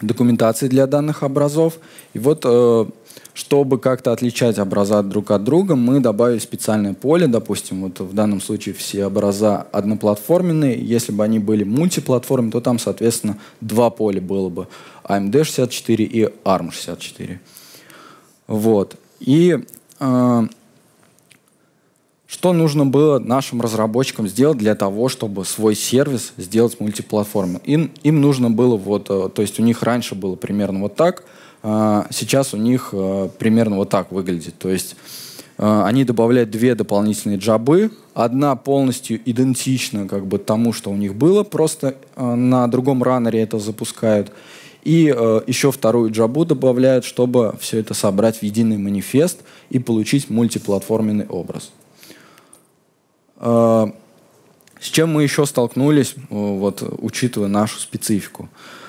Speaker 1: документации для данных образов. И вот э, чтобы как-то отличать образа друг от друга, мы добавили специальное поле. Допустим, вот в данном случае все образа одноплатформенные. Если бы они были мультиплатформы, то там, соответственно, два поля было бы. AMD64 а и ARM64. Вот. И э, что нужно было нашим разработчикам сделать для того, чтобы свой сервис сделать мультиплатформенным? Им, им нужно было вот, э, то есть у них раньше было примерно вот так – а, сейчас у них а, примерно вот так выглядит. То есть а, они добавляют две дополнительные джабы. Одна полностью идентична как бы тому, что у них было, просто на другом раннере это запускают. И э, еще вторую джабу добавляют, чтобы все это собрать в единый манифест и получить мультиплатформенный образ. Э, с чем мы еще столкнулись, вот, учитывая нашу специфику? Э,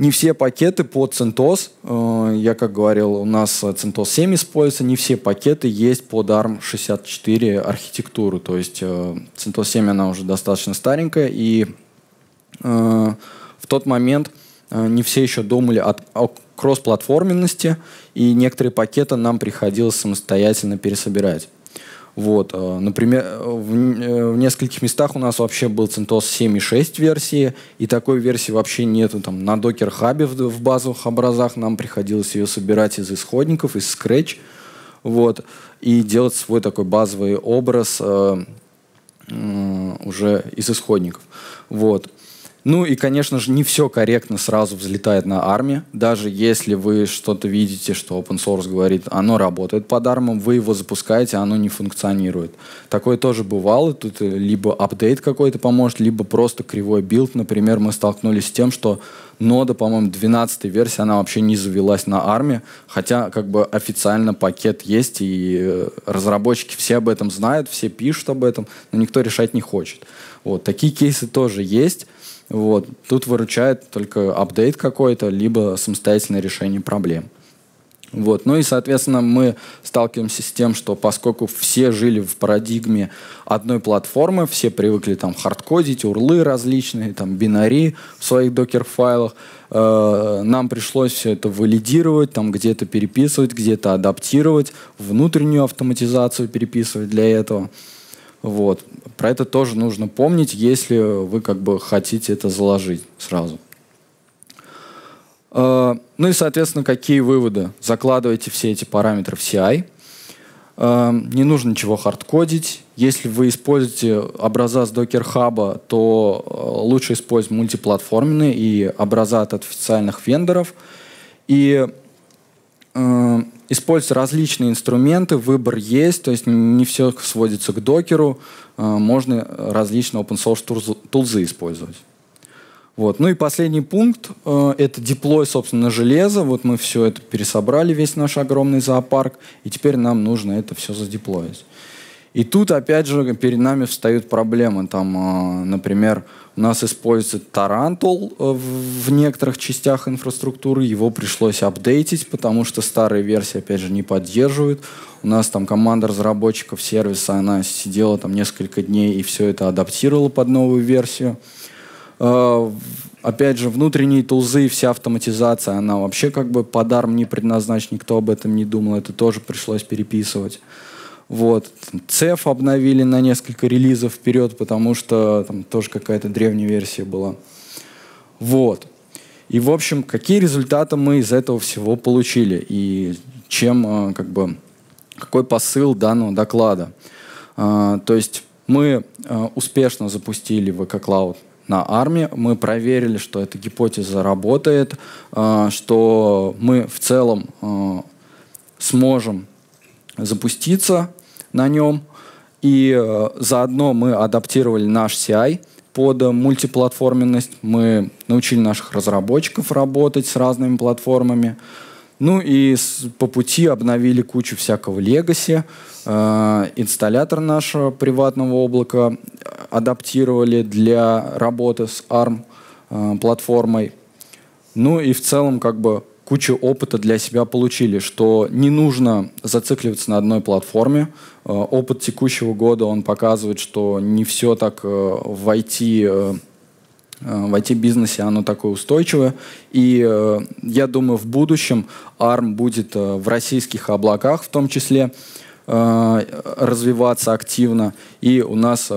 Speaker 1: не все пакеты под CentOS, э, я как говорил, у нас э, CentOS 7 используется, не все пакеты есть под ARM64 архитектуру. То есть э, CentOS 7 она уже достаточно старенькая, и в тот момент не все еще думали о, о кроссплатформенности, и некоторые пакеты нам приходилось самостоятельно пересобирать. Вот, э, например, в, э, в нескольких местах у нас вообще был CentOS 7.6 версии, и такой версии вообще нету. Там на Docker Hub в, в базовых образах нам приходилось ее собирать из исходников, из Scratch, вот, и делать свой такой базовый образ э, э, уже из исходников. Вот. Ну и, конечно же, не все корректно сразу взлетает на арме. Даже если вы что-то видите, что open source говорит, оно работает под армом, вы его запускаете, оно не функционирует. Такое тоже бывало. Тут э, либо апдейт какой-то поможет, либо просто кривой билд. Например, мы столкнулись с тем, что нода, по-моему, 12 версия, она вообще не завелась на армии, хотя как бы официально пакет есть, и э, разработчики все об этом знают, все пишут об этом, но никто решать не хочет. Вот, такие кейсы тоже есть. Вот. Тут выручает только апдейт какой-то, либо самостоятельное решение проблем. Вот. Ну и, соответственно, мы сталкиваемся с тем, что поскольку все жили в парадигме одной платформы, все привыкли там хардкодить, урлы различные, там бинари в своих докер-файлах, э, нам пришлось все это валидировать, там где-то переписывать, где-то адаптировать, внутреннюю автоматизацию переписывать для этого. Вот. Про это тоже нужно помнить, если вы как бы хотите это заложить сразу. Э, ну и, соответственно, какие выводы? Закладывайте все эти параметры в CI. Э, не нужно ничего хардкодить. Если вы используете образа с Docker Hub, то э, лучше использовать мультиплатформенные и образа от официальных вендоров. И Э, используются различные инструменты, выбор есть, то есть не все сводится к докеру, э, можно различные open source тулзы использовать. Вот. Ну и последний пункт э, это деплой, собственно, железа. Вот мы все это пересобрали, весь наш огромный зоопарк, и теперь нам нужно это все задеплоить. И тут, опять же, перед нами встают проблемы. Там, а, например, у нас используется тарантул э, в некоторых частях инфраструктуры. Его пришлось апдейтить, потому что старые версии, опять же, не поддерживают. У нас там команда разработчиков сервиса, она сидела там несколько дней и все это адаптировала под новую версию. А, опять же, внутренние тулзы, вся автоматизация, она вообще как бы подарм не предназначена, никто об этом не думал, это тоже пришлось переписывать. Вот. CEF обновили на несколько релизов вперед, потому что там тоже какая-то древняя версия была. Вот. И, в общем, какие результаты мы из этого всего получили и чем, а, как бы, какой посыл данного доклада. А, то есть мы а, успешно запустили VK Cloud на армии, мы проверили, что эта гипотеза работает, что мы в целом сможем запуститься, на нем. И э, заодно мы адаптировали наш CI под мультиплатформенность. Мы научили наших разработчиков работать с разными платформами. Ну и с, по пути обновили кучу всякого легаси. Э, инсталлятор нашего приватного облака э, адаптировали для работы с ARM э, платформой. Ну и в целом как бы кучу опыта для себя получили, что не нужно зацикливаться на одной платформе. Э, опыт текущего года, он показывает, что не все так э, в IT э, в IT-бизнесе оно такое устойчивое. И я думаю, в будущем ARM будет в российских облаках в том числе развиваться активно. И у нас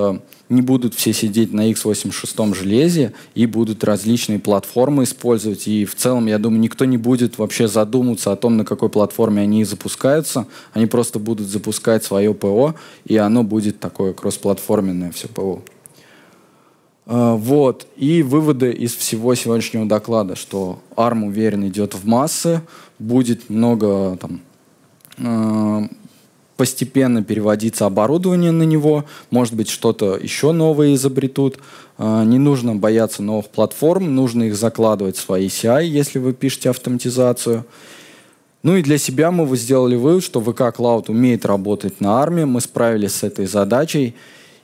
Speaker 1: не будут все сидеть на x86 железе и будут различные платформы использовать. И в целом, я думаю, никто не будет вообще задумываться о том, на какой платформе они запускаются. Они просто будут запускать свое ПО, и оно будет такое кроссплатформенное все ПО. А, вот. И выводы из всего сегодняшнего доклада, что ARM уверенно идет в массы, будет много там а, постепенно переводиться оборудование на него, может быть, что-то еще новое изобретут. А, не нужно бояться новых платформ, нужно их закладывать в свои CI, если вы пишете автоматизацию. Ну и для себя мы сделали вывод, что VK Cloud умеет работать на армии, мы справились с этой задачей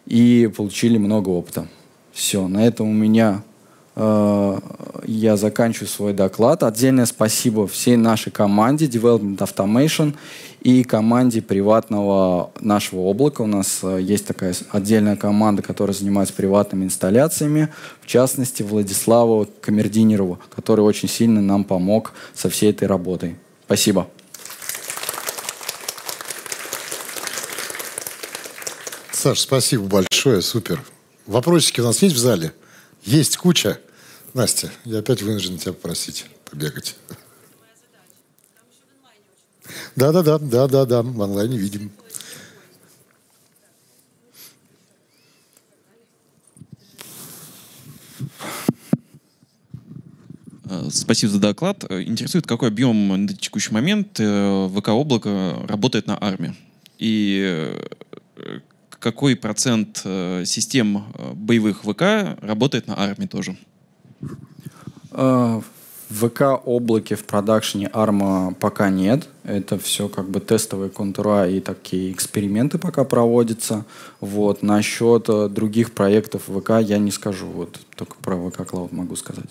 Speaker 1: и получили много опыта. Все, на этом у меня Э, я заканчиваю свой доклад. Отдельное спасибо всей нашей команде Development Automation и команде приватного нашего облака. У нас э, есть такая отдельная команда, которая занимается приватными инсталляциями, в частности Владиславу Камердинерову, который очень сильно нам помог со всей этой работой. Спасибо.
Speaker 2: Саш, спасибо большое, супер. Вопросики у нас есть в зале? Есть куча. Настя, я опять вынужден тебя попросить побегать. Да-да-да, да-да-да, в онлайне видим.
Speaker 3: Э, спасибо за доклад. Э, интересует, какой объем на текущий момент э, вк
Speaker 1: облака работает на армии? И какой процент систем боевых ВК работает на армии тоже? А, в ВК облаке в продакшене арма пока нет. Это все как бы тестовые контура и такие эксперименты пока проводятся. Вот. Насчет э, других проектов ВК я не скажу. Вот только про ВК Cloud могу сказать.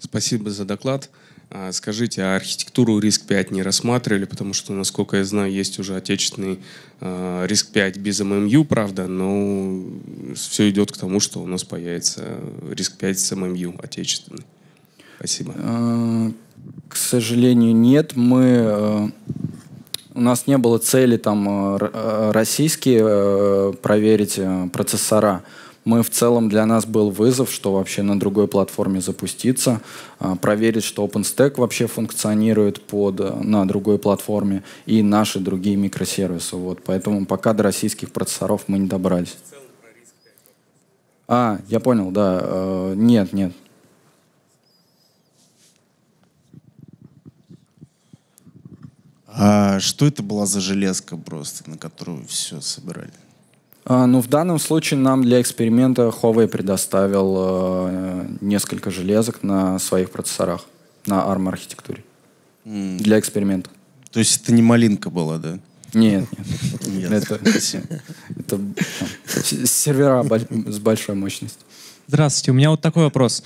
Speaker 1: Спасибо за доклад. А скажите, а архитектуру Риск 5 не рассматривали, потому что, насколько я знаю, есть уже отечественный а, Риск 5 без ММЮ, правда, но все идет к тому, что у нас появится Риск 5 с ММЮ отечественный. Спасибо. А, к сожалению, нет. Мы у нас не было цели там российские проверить процессора мы в целом для нас был вызов, что вообще на другой платформе запуститься, а, проверить, что OpenStack вообще функционирует под, э, на другой платформе и наши другие микросервисы. Вот. Поэтому пока до российских процессоров мы не добрались. А, я понял, да. Э, нет, нет.
Speaker 2: А что это была за железка просто, на которую все собирали?
Speaker 1: А, ну, в данном случае нам для эксперимента Huawei предоставил э, несколько железок на своих процессорах, на ARM архитектуре. Mm. Для эксперимента. То есть это не малинка была, да? Нет, нет. Это, э, сервера с большой мощностью.
Speaker 3: Здравствуйте, у меня вот такой вопрос.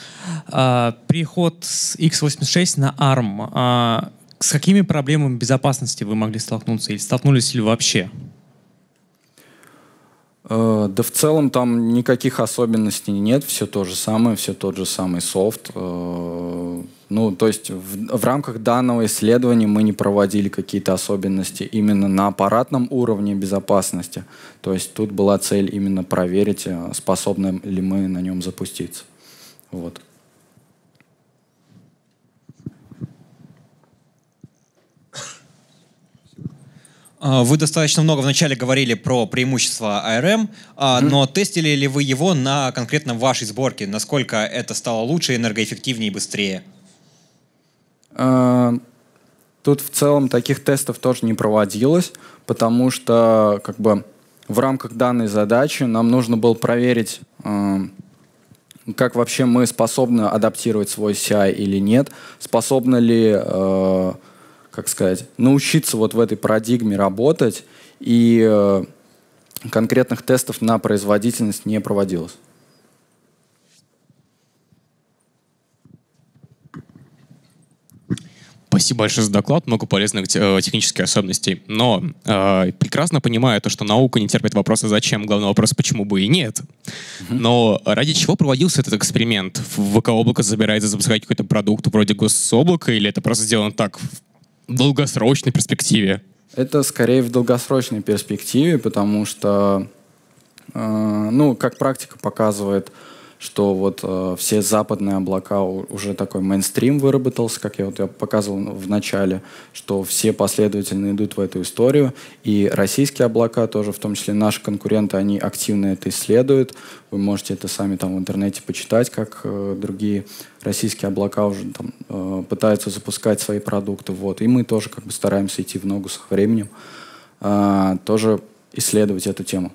Speaker 3: А, приход с x86 на ARM, а, с какими проблемами безопасности вы могли столкнуться или столкнулись ли вообще?
Speaker 1: Э, да в целом там никаких особенностей нет, все то же самое, все тот же самый софт. Э, ну, то есть в, в рамках данного исследования мы не проводили какие-то особенности именно на аппаратном уровне безопасности. То есть тут была цель именно проверить, э, способны ли мы на нем запуститься. Вот.
Speaker 3: А, вы достаточно много вначале говорили про преимущества ARM, mm-hmm. А, но тестили ли вы его на конкретно вашей сборке? Насколько это стало лучше, энергоэффективнее и быстрее?
Speaker 1: А, тут в целом таких тестов тоже не проводилось, потому что как бы в рамках данной задачи нам нужно было проверить, как вообще мы способны адаптировать свой CI или нет, способны ли как сказать, научиться вот в этой парадигме работать, и э, конкретных тестов на производительность не проводилось. Спасибо большое за доклад, много полезных э, технических особенностей. Но э, прекрасно понимаю то, что наука не терпит вопроса «зачем?», главный вопрос «почему бы и нет?». Но ради чего проводился этот эксперимент? В ВК облако забирается запускать какой-то продукт вроде гособлака, или это просто сделано так, долгосрочной
Speaker 3: перспективе?
Speaker 1: Это скорее в долгосрочной перспективе, потому что, э, ну, как практика показывает, что вот э, все западные облака уже такой мейнстрим выработался, как я вот я показывал в начале, что все последовательно идут в эту историю, и российские облака тоже, в том числе наши конкуренты, они активно это исследуют. Вы можете это сами там в интернете почитать, как э, другие российские облака уже там э, пытаются запускать свои продукты, вот. И мы тоже как бы стараемся идти в ногу со временем, э, тоже исследовать эту тему.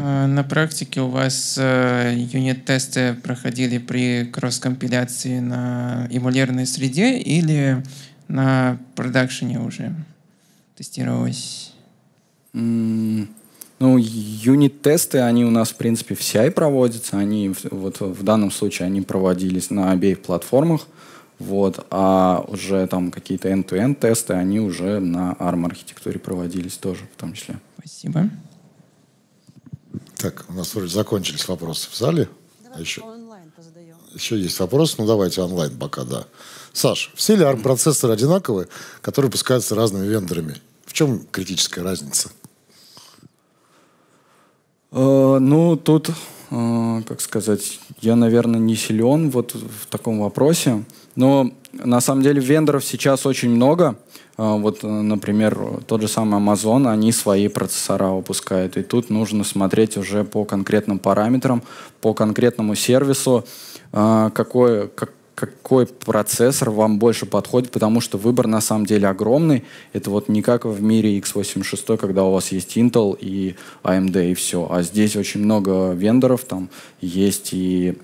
Speaker 3: А, на практике у вас э, юнит-тесты проходили при кросс-компиляции на эмулярной среде или на продакшене уже тестировалось?
Speaker 1: Mm, ну, юнит-тесты, они у нас, в принципе, в CI проводятся. Они, вот в данном случае, они проводились на обеих платформах. Вот, а уже там какие-то end-to-end тесты,
Speaker 2: они уже на ARM архитектуре проводились тоже в том числе. Спасибо. Так, у нас вроде закончились вопросы в зале. Давай а еще, онлайн позадаем. Еще есть вопрос, ну давайте онлайн пока, да. Саш, все ли ARM-процессоры одинаковые, которые выпускаются разными вендорами? В чем критическая разница? Э, ну, тут, э, как сказать, я, наверное, не силен
Speaker 1: вот в таком вопросе. Но на самом деле вендоров сейчас очень много. А, вот, э, например, тот же самый Amazon, они свои процессора выпускают. И тут нужно смотреть уже по конкретным параметрам, по конкретному сервису, а, какой, как, какой процессор вам больше подходит, потому что выбор на самом деле огромный. Это вот не как в мире x86, когда у вас есть Intel и AMD и все. А здесь очень много вендоров, там есть и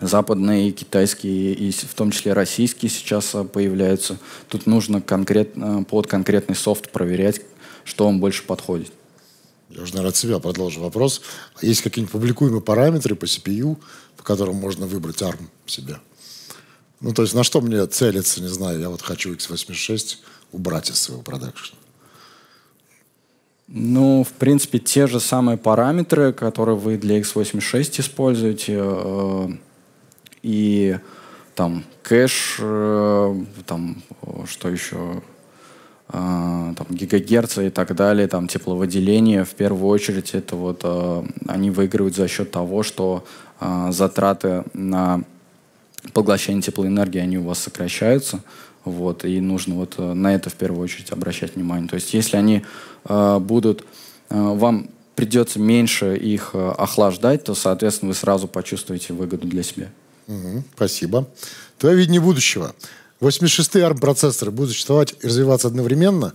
Speaker 1: западные, китайские и в том числе российские сейчас а, появляются. Тут нужно конкретно,
Speaker 2: а, под конкретный софт проверять, что вам больше подходит. Я уже, наверное, от себя продолжу вопрос. Есть какие-нибудь публикуемые параметры по CPU, по которым можно выбрать ARM себе? Ну, то есть на что мне целиться, не знаю. Я вот хочу x86 убрать из своего продакшена. Ну, в принципе, те же самые
Speaker 1: параметры, которые вы для x86 используете, а, и там кэш, э, там что еще, э, там гигагерцы и так далее, там тепловыделение, в первую очередь это вот э, они выигрывают за счет того, что затраты на поглощение теплоэнергии, они у вас сокращаются, вот, и нужно вот на это в первую очередь обращать внимание. То есть если они будут, вам придется
Speaker 2: меньше их охлаждать, то, соответственно, вы сразу почувствуете выгоду для себя. Угу, спасибо. Твое видение будущего. 86-е ARM-процессоры будут существовать и развиваться одновременно?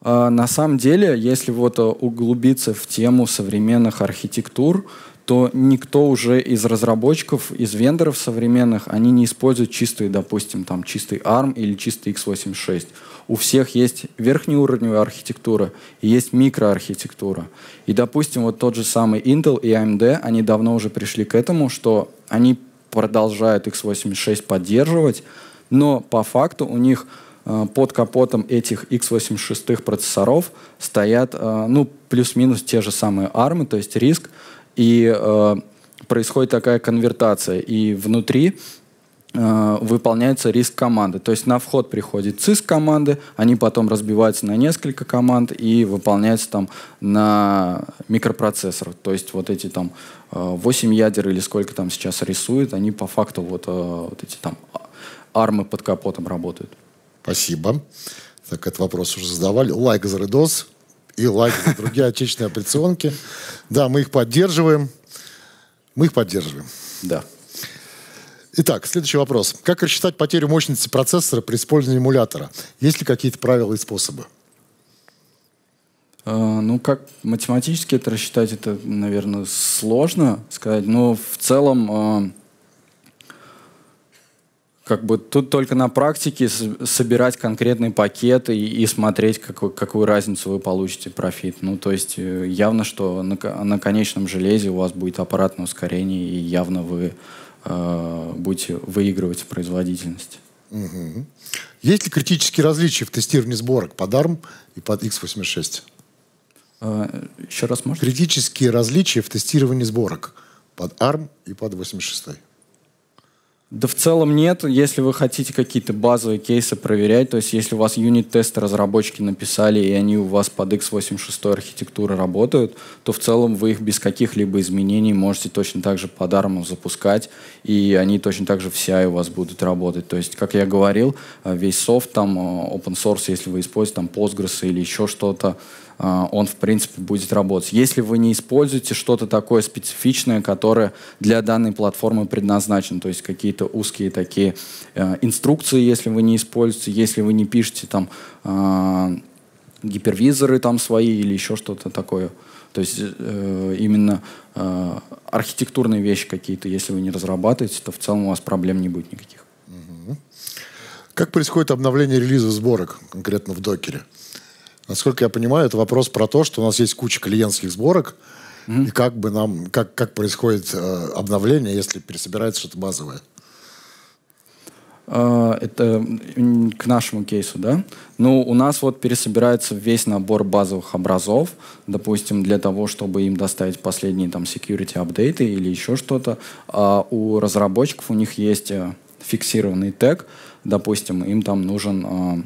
Speaker 2: А, на самом деле, если вот а, углубиться
Speaker 1: в тему современных архитектур, то никто уже из разработчиков, из вендоров современных, они не используют чистый, допустим, там чистый ARM или чистый x86 у всех есть верхнеуровневая архитектура и есть микроархитектура. И, допустим, вот тот же самый Intel и AMD, они давно уже пришли к этому, что они продолжают x86 поддерживать, но по факту у них э, под капотом этих x86 процессоров стоят, э, ну, плюс-минус те же самые армы, то есть риск, и э, происходит такая конвертация. И внутри Э, выполняется риск команды. То есть на вход приходит ЦИС команды, они потом разбиваются на несколько команд и выполняются там на микропроцессор. То есть вот эти там 8 э, ядер или сколько там сейчас рисуют,
Speaker 2: они по факту вот, э, вот эти там армы под капотом работают. Спасибо. Так, этот вопрос уже задавали. Лайк за Редос и лайк за другие отечественные операционки. Да, мы их поддерживаем. Мы их поддерживаем. Да. Итак, следующий вопрос. Как рассчитать потерю мощности процессора при использовании эмулятора? Есть ли какие-то правила и способы?
Speaker 1: Э, ну, как математически это рассчитать, это, наверное, сложно сказать, но в целом э, как бы тут только на практике собирать конкретный пакет и, и смотреть, какой, какую разницу вы получите профит. Ну, то есть э, явно, что на, на конечном железе у вас будет аппаратное ускорение, и явно вы
Speaker 2: э, будете выигрывать в производительности. Угу. Есть ли критические различия в тестировании сборок под ARM и под x86? Э, еще раз можно? Критические различия в тестировании сборок под ARM и под 86. Да в целом нет. Если вы хотите какие-то базовые кейсы проверять, то есть если
Speaker 1: у вас юнит-тесты разработчики написали, и они у вас под x86 архитектуры работают, то в целом вы их без каких-либо изменений можете точно так же под арму запускать, и они точно так же в CI у вас будут работать. То есть, как я говорил, э, весь софт там э, open source, если вы используете там Postgres или еще что-то, Э, он, в принципе, будет работать. Если вы не используете что-то такое специфичное, которое для данной платформы предназначено, то есть какие-то узкие такие э, инструкции, если вы не используете, если вы не пишете там э, гипервизоры там свои или еще что-то такое. То есть э, именно э, архитектурные вещи какие-то, если вы не разрабатываете,
Speaker 2: то в целом у вас проблем не будет никаких. Как происходит обновление релизов сборок конкретно в докере? Насколько я понимаю, это вопрос про то, что у нас есть куча клиентских сборок, mm-hmm. и как бы нам, как, как происходит э, обновление, если пересобирается что-то базовое. А, это к нашему кейсу,
Speaker 1: да? Ну, у нас вот пересобирается весь набор базовых образов, допустим, для того, чтобы им доставить последние там security апдейты или еще что-то. А у разработчиков у них есть э, фиксированный тег, допустим, им там нужен а,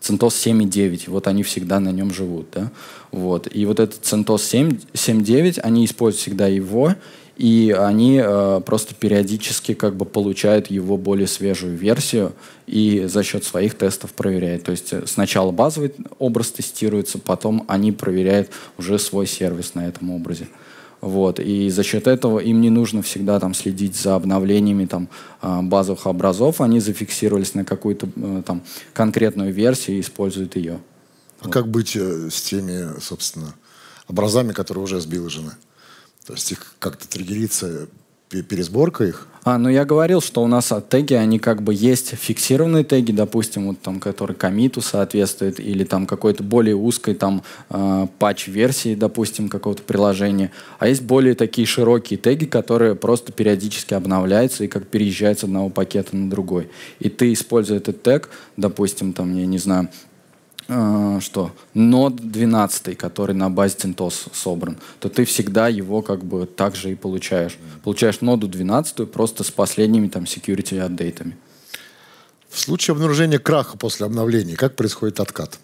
Speaker 1: Центос 7 и 9, вот они всегда на нем живут, да, вот. И вот этот CentOS 7, 7.9, они используют всегда его, и они э, просто периодически как бы получают его более свежую версию и за счет своих тестов проверяют. То есть э, сначала базовый образ тестируется, потом они проверяют уже свой сервис на этом образе. Вот, и за счет этого им не нужно всегда там следить за обновлениями там, а, базовых образов, они зафиксировались на какую-то э, там конкретную
Speaker 2: версию и используют ее. А вот. как быть э, с теми, собственно, образами, которые уже сбила жена? То есть их как-то триггерится пересборка их?
Speaker 1: А, ну я говорил, что у нас а, теги, они как бы есть фиксированные теги, допустим, вот там, который комиту соответствует, или там какой-то более узкой там э, а, патч-версии, допустим, какого-то приложения. А есть более такие широкие теги, которые просто периодически обновляются и как переезжают с одного пакета на другой. И ты, используя этот тег, допустим, там, я не знаю, э, что нод 12, который на базе CentOS собран, то ты всегда его как бы так же и получаешь. Получаешь ноду 12 просто с
Speaker 2: последними там security апдейтами. В случае обнаружения краха после обновления, как происходит откат?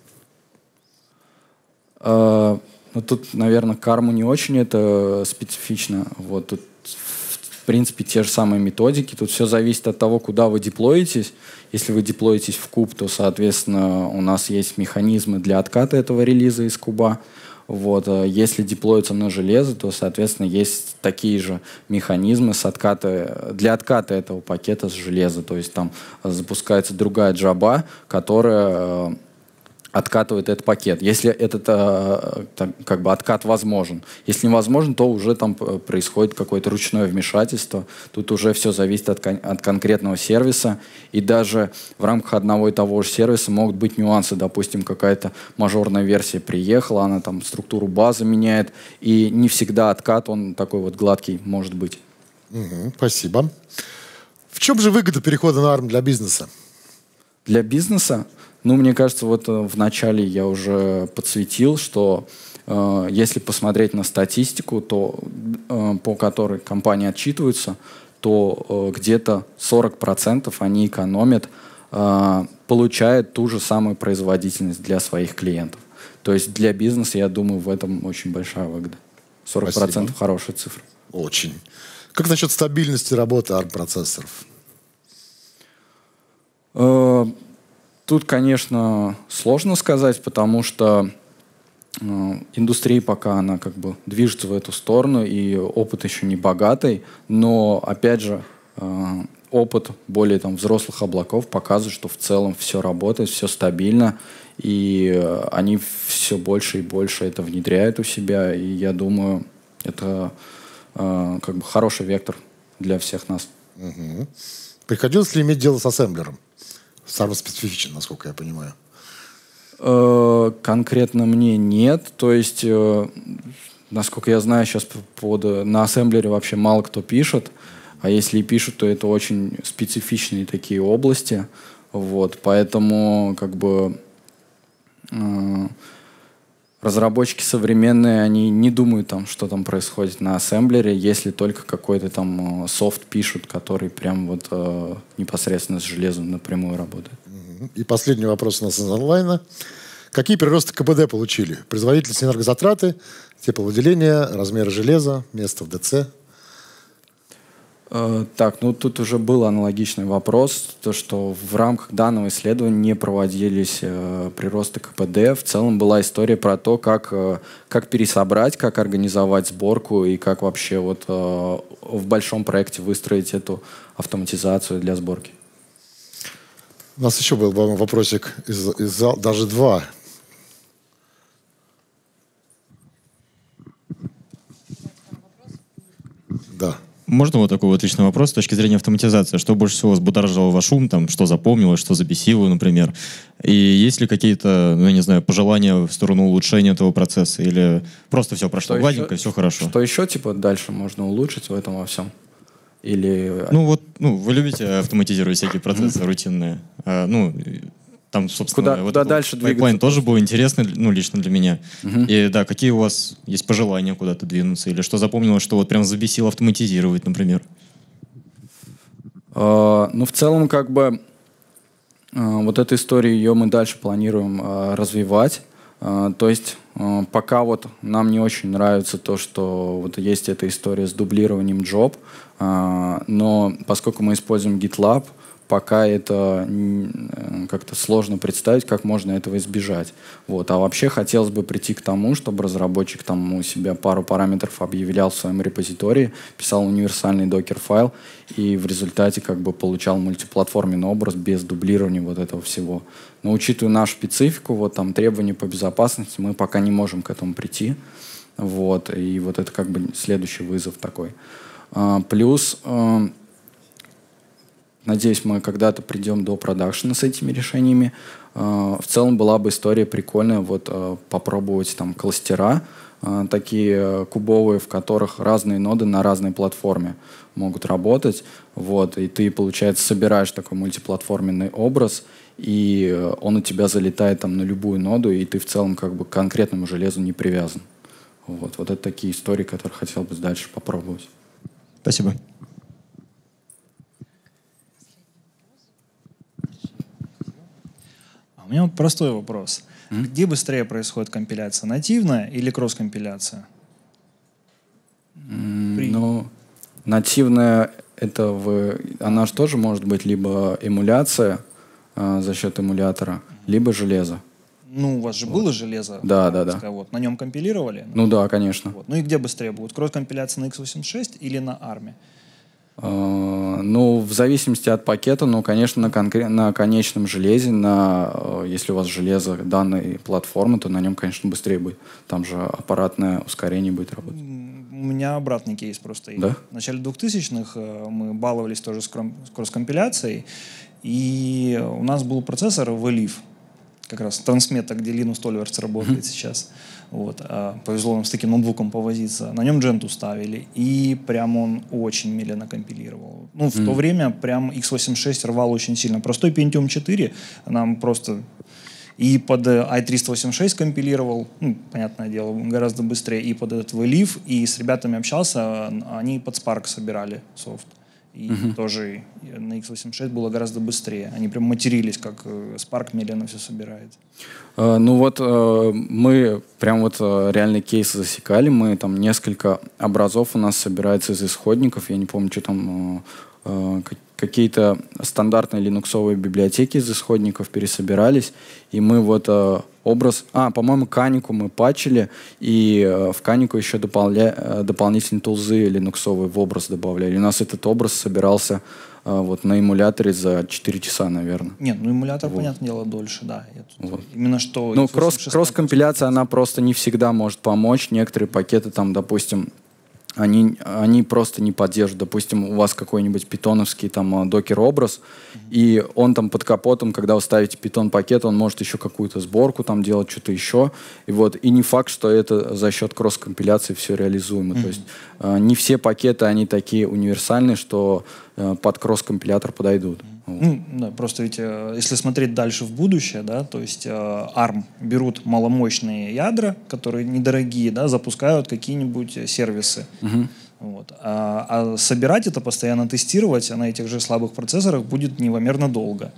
Speaker 2: Э, ну, тут, наверное,
Speaker 1: карму не очень это э, специфично. Вот тут в принципе, те же самые методики. Тут все зависит от того, куда вы деплоитесь. Если вы деплоитесь в куб, то, соответственно, у нас есть механизмы для отката этого релиза из куба. Вот. Э, если деплоится на железо, то, соответственно, есть такие же механизмы с отката, для отката этого пакета с железа. То есть там запускается другая джаба, которая э, откатывает этот пакет. Если этот э, там, как бы откат возможен. Если невозможен, то уже там э, происходит какое-то ручное вмешательство. Тут уже все зависит от, кон от конкретного сервиса. И даже в рамках одного и того же сервиса могут быть нюансы. Допустим, какая-то мажорная версия приехала, она там структуру базы меняет. И не всегда откат, он такой вот гладкий может быть. Угу, спасибо. В чем же выгода перехода на ARM
Speaker 2: для бизнеса?
Speaker 1: Для бизнеса? Ну, мне кажется, вот э, в начале я уже подсветил, что э, если посмотреть на статистику, то э, по которой компании отчитываются, то э, где-то 40% они экономят, э, получают ту же самую производительность для своих клиентов. То есть для бизнеса, я думаю, в этом очень большая выгода.
Speaker 2: 40% процентов, хорошая цифра. Очень. Как насчет стабильности работы ARM-процессоров? Э, Тут, конечно,
Speaker 1: сложно сказать, потому что э, индустрия пока она как бы движется в эту сторону, и опыт еще не богатый, но, опять же, э, опыт более там, взрослых облаков показывает, что в целом все работает, все стабильно, и они все больше и больше это внедряют у себя, и я
Speaker 2: думаю, это э, как бы хороший вектор для всех нас. Угу. Приходилось ли иметь дело с ассемблером? Сарвоспецифичен, насколько я понимаю. Э, конкретно мне нет. То есть, э,
Speaker 1: насколько я знаю, сейчас под, э, на ассемблере вообще мало кто пишет. А если и пишут, то это очень специфичные такие области. Вот, поэтому как бы разработчики современные, они не думают там, что там происходит на ассемблере, если только какой-то там э, софт пишут, который
Speaker 2: прям вот э, непосредственно с железом напрямую работает. И последний вопрос у нас из онлайна. Какие приросты КПД получили? Производительность энергозатраты, тепловыделение, размеры железа, место в ДЦ – Э, так, ну
Speaker 1: тут уже был аналогичный вопрос, то что в рамках данного исследования не проводились э, приросты КПД. В целом была история про то, как, э, как пересобрать, как организовать сборку и как вообще вот э, в большом проекте выстроить эту
Speaker 2: автоматизацию для сборки. У нас еще был вопросик из, из зала, даже два.
Speaker 3: Да. Можно вот такой вот личный вопрос с точки зрения автоматизации? Что больше всего взбудоражило ваш ум, там, что запомнилось, что забесило, например? И есть ли какие-то, ну, я не знаю, пожелания в сторону улучшения этого процесса? Или просто все прошло что гладенько, еще, все хорошо? Что
Speaker 1: еще, типа, дальше можно улучшить в этом во всем? Или... Ну, вот, ну, вы любите автоматизировать всякие процессы рутинные. А, ну, там, собственно, куда, вот
Speaker 3: куда дальше двигаться. тоже был интересный, ну, лично для меня. Угу. И да, какие у вас есть пожелания куда-то двинуться? Или что запомнилось, что вот прям забесило автоматизировать, например?
Speaker 1: А, ну, в целом, как бы, а, вот эту историю ее мы дальше планируем а, развивать. то есть пока вот нам не очень нравится то, что вот есть эта история с дублированием job, но поскольку мы используем GitLab, пока это э, как-то сложно представить, как можно этого избежать. Вот. А вообще хотелось бы прийти к тому, чтобы разработчик там у себя пару параметров объявлял в своем репозитории, писал универсальный докер-файл и в результате как бы получал мультиплатформенный образ без дублирования вот этого всего. Но учитывая нашу специфику, вот там требования по безопасности, мы пока не можем к этому прийти. Вот. И вот это как бы следующий вызов такой. А, плюс эм, Надеюсь, мы когда-то придем до продакшена с этими решениями. А, в целом была бы история прикольная вот а, попробовать там кластера, а, такие э, кубовые, в которых разные ноды на разной платформе могут работать. Вот, и ты, получается, собираешь такой мультиплатформенный образ, и э, он у тебя залетает там на любую ноду, и ты в целом как бы к конкретному железу не привязан. Вот, вот это такие истории, которые хотел бы дальше попробовать.
Speaker 3: Спасибо. меня вот простой вопрос. Mm-hmm. Где быстрее происходит компиляция, нативная или кросс-компиляция?
Speaker 1: Mm, При... Ну, нативная это в... она же тоже может быть либо эмуляция э, за счет эмулятора, либо железо.
Speaker 3: Ну, у вас же вот. было железо. Да, да, да. Вот. На нем компилировали?
Speaker 1: Ну, ну да, конечно. Вот.
Speaker 3: Ну и где быстрее будет? Кросс-компиляция на x86 или на ARM?
Speaker 1: Э, ну, в зависимости от пакета, ну, конечно, на, конкрет... на конечном железе, на... Э, если у вас железо данной платформы, то на нем, конечно, быстрее будет. Там же аппаратное ускорение будет работать.
Speaker 3: У меня обратный кейс просто. Да? В начале 2000-х э, мы баловались тоже с кросс-компиляцией, и у нас был процессор Veliv как раз трансмета, где Linux Tollverts работает mm-hmm. сейчас. Вот. А, повезло нам с таким ноутбуком повозиться. На нем джент ставили и прям он очень медленно компилировал. Ну, в mm-hmm. то время прям x86 рвал очень сильно. Простой Pentium 4 нам просто и под i386 э, компилировал, ну, понятное дело, гораздо быстрее, и под этот Vlive, и с ребятами общался, а, они под Spark собирали софт. Mm. И Uh-huh. тоже на x86 было гораздо быстрее. Они прям матерились, как Spark медленно все собирает.
Speaker 1: Э, ну вот э, мы прям вот э, реальный кейс засекали. Мы там несколько образов у нас собирается из исходников. Я не помню, что там какие-то стандартные линуксовые библиотеки из исходников пересобирались, и мы вот э, образ... А, по-моему, Канику мы патчили, и э, в Канику еще дополня э, дополнительные тулзы линуксовые в образ добавляли. у нас этот образ собирался э, вот на эмуляторе за 4 часа, наверное.
Speaker 3: Нет, ну эмулятор, вот. понятное дело, дольше, да. Вот. Именно что... Ну,
Speaker 1: кросс-компиляция, кросс она просто не всегда может помочь. Некоторые пакеты там, допустим, они, они просто не поддержат. Допустим, у вас какой-нибудь питоновский там а, докер-образ, mm-hmm. и он там под капотом, когда вы ставите питон-пакет, он может еще какую-то сборку там делать, что-то еще. И вот, и не факт, что это за счет кросс-компиляции все реализуемо. Mm-hmm. То есть э, не все пакеты, они такие универсальные, что э, под кросс-компилятор подойдут. Mm-hmm.
Speaker 3: Ну, да, просто ведь, э, если смотреть дальше в будущее, да, то есть ARM э, берут маломощные ядра, которые недорогие, да, запускают какие-нибудь сервисы. Угу. Вот. А, а собирать это, постоянно тестировать на этих же слабых процессорах будет невомерно долго.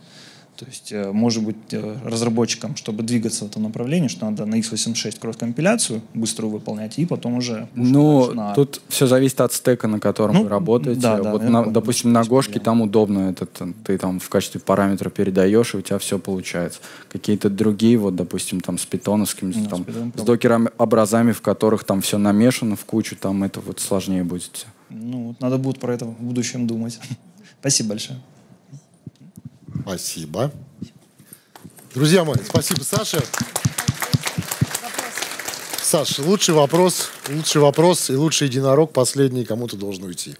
Speaker 3: То есть, э, может быть, э, разработчикам, чтобы двигаться в этом направлении, что надо на x86 кросс-компиляцию быструю выполнять и потом уже...
Speaker 1: Ну, на... тут все зависит от стека, на котором ну, вы работаете. Да, да, вот, на, допустим, на Гошке там удобно этот, э, ты там в качестве параметра передаешь, и у тебя все получается. Какие-то другие, вот, допустим, там с питоновскими, ну, там, с, с докерами-образами, в которых там все намешано в кучу, там это вот сложнее будет.
Speaker 3: Ну, надо будет про это в будущем думать. Спасибо большое. Спасибо. Друзья мои,
Speaker 2: спасибо, Саша. Саш, лучший вопрос, лучший вопрос и лучший единорог последний кому-то должен уйти.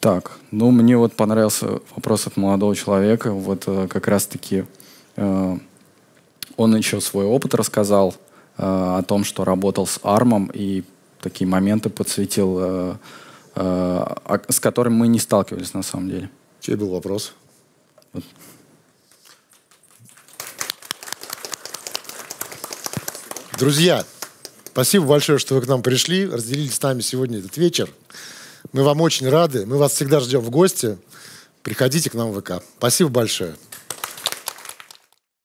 Speaker 1: Так, ну мне вот понравился вопрос от молодого человека, вот э, как раз-таки э, он еще свой опыт рассказал э, о том, что работал с армом и такие моменты подсветил, э, э, с которыми мы не сталкивались на самом деле.
Speaker 2: Чей был вопрос? Друзья, спасибо большое, что вы к нам пришли, разделили с нами сегодня этот вечер. Мы вам очень рады, мы вас всегда ждем в гости. Приходите к нам в ВК. Спасибо большое.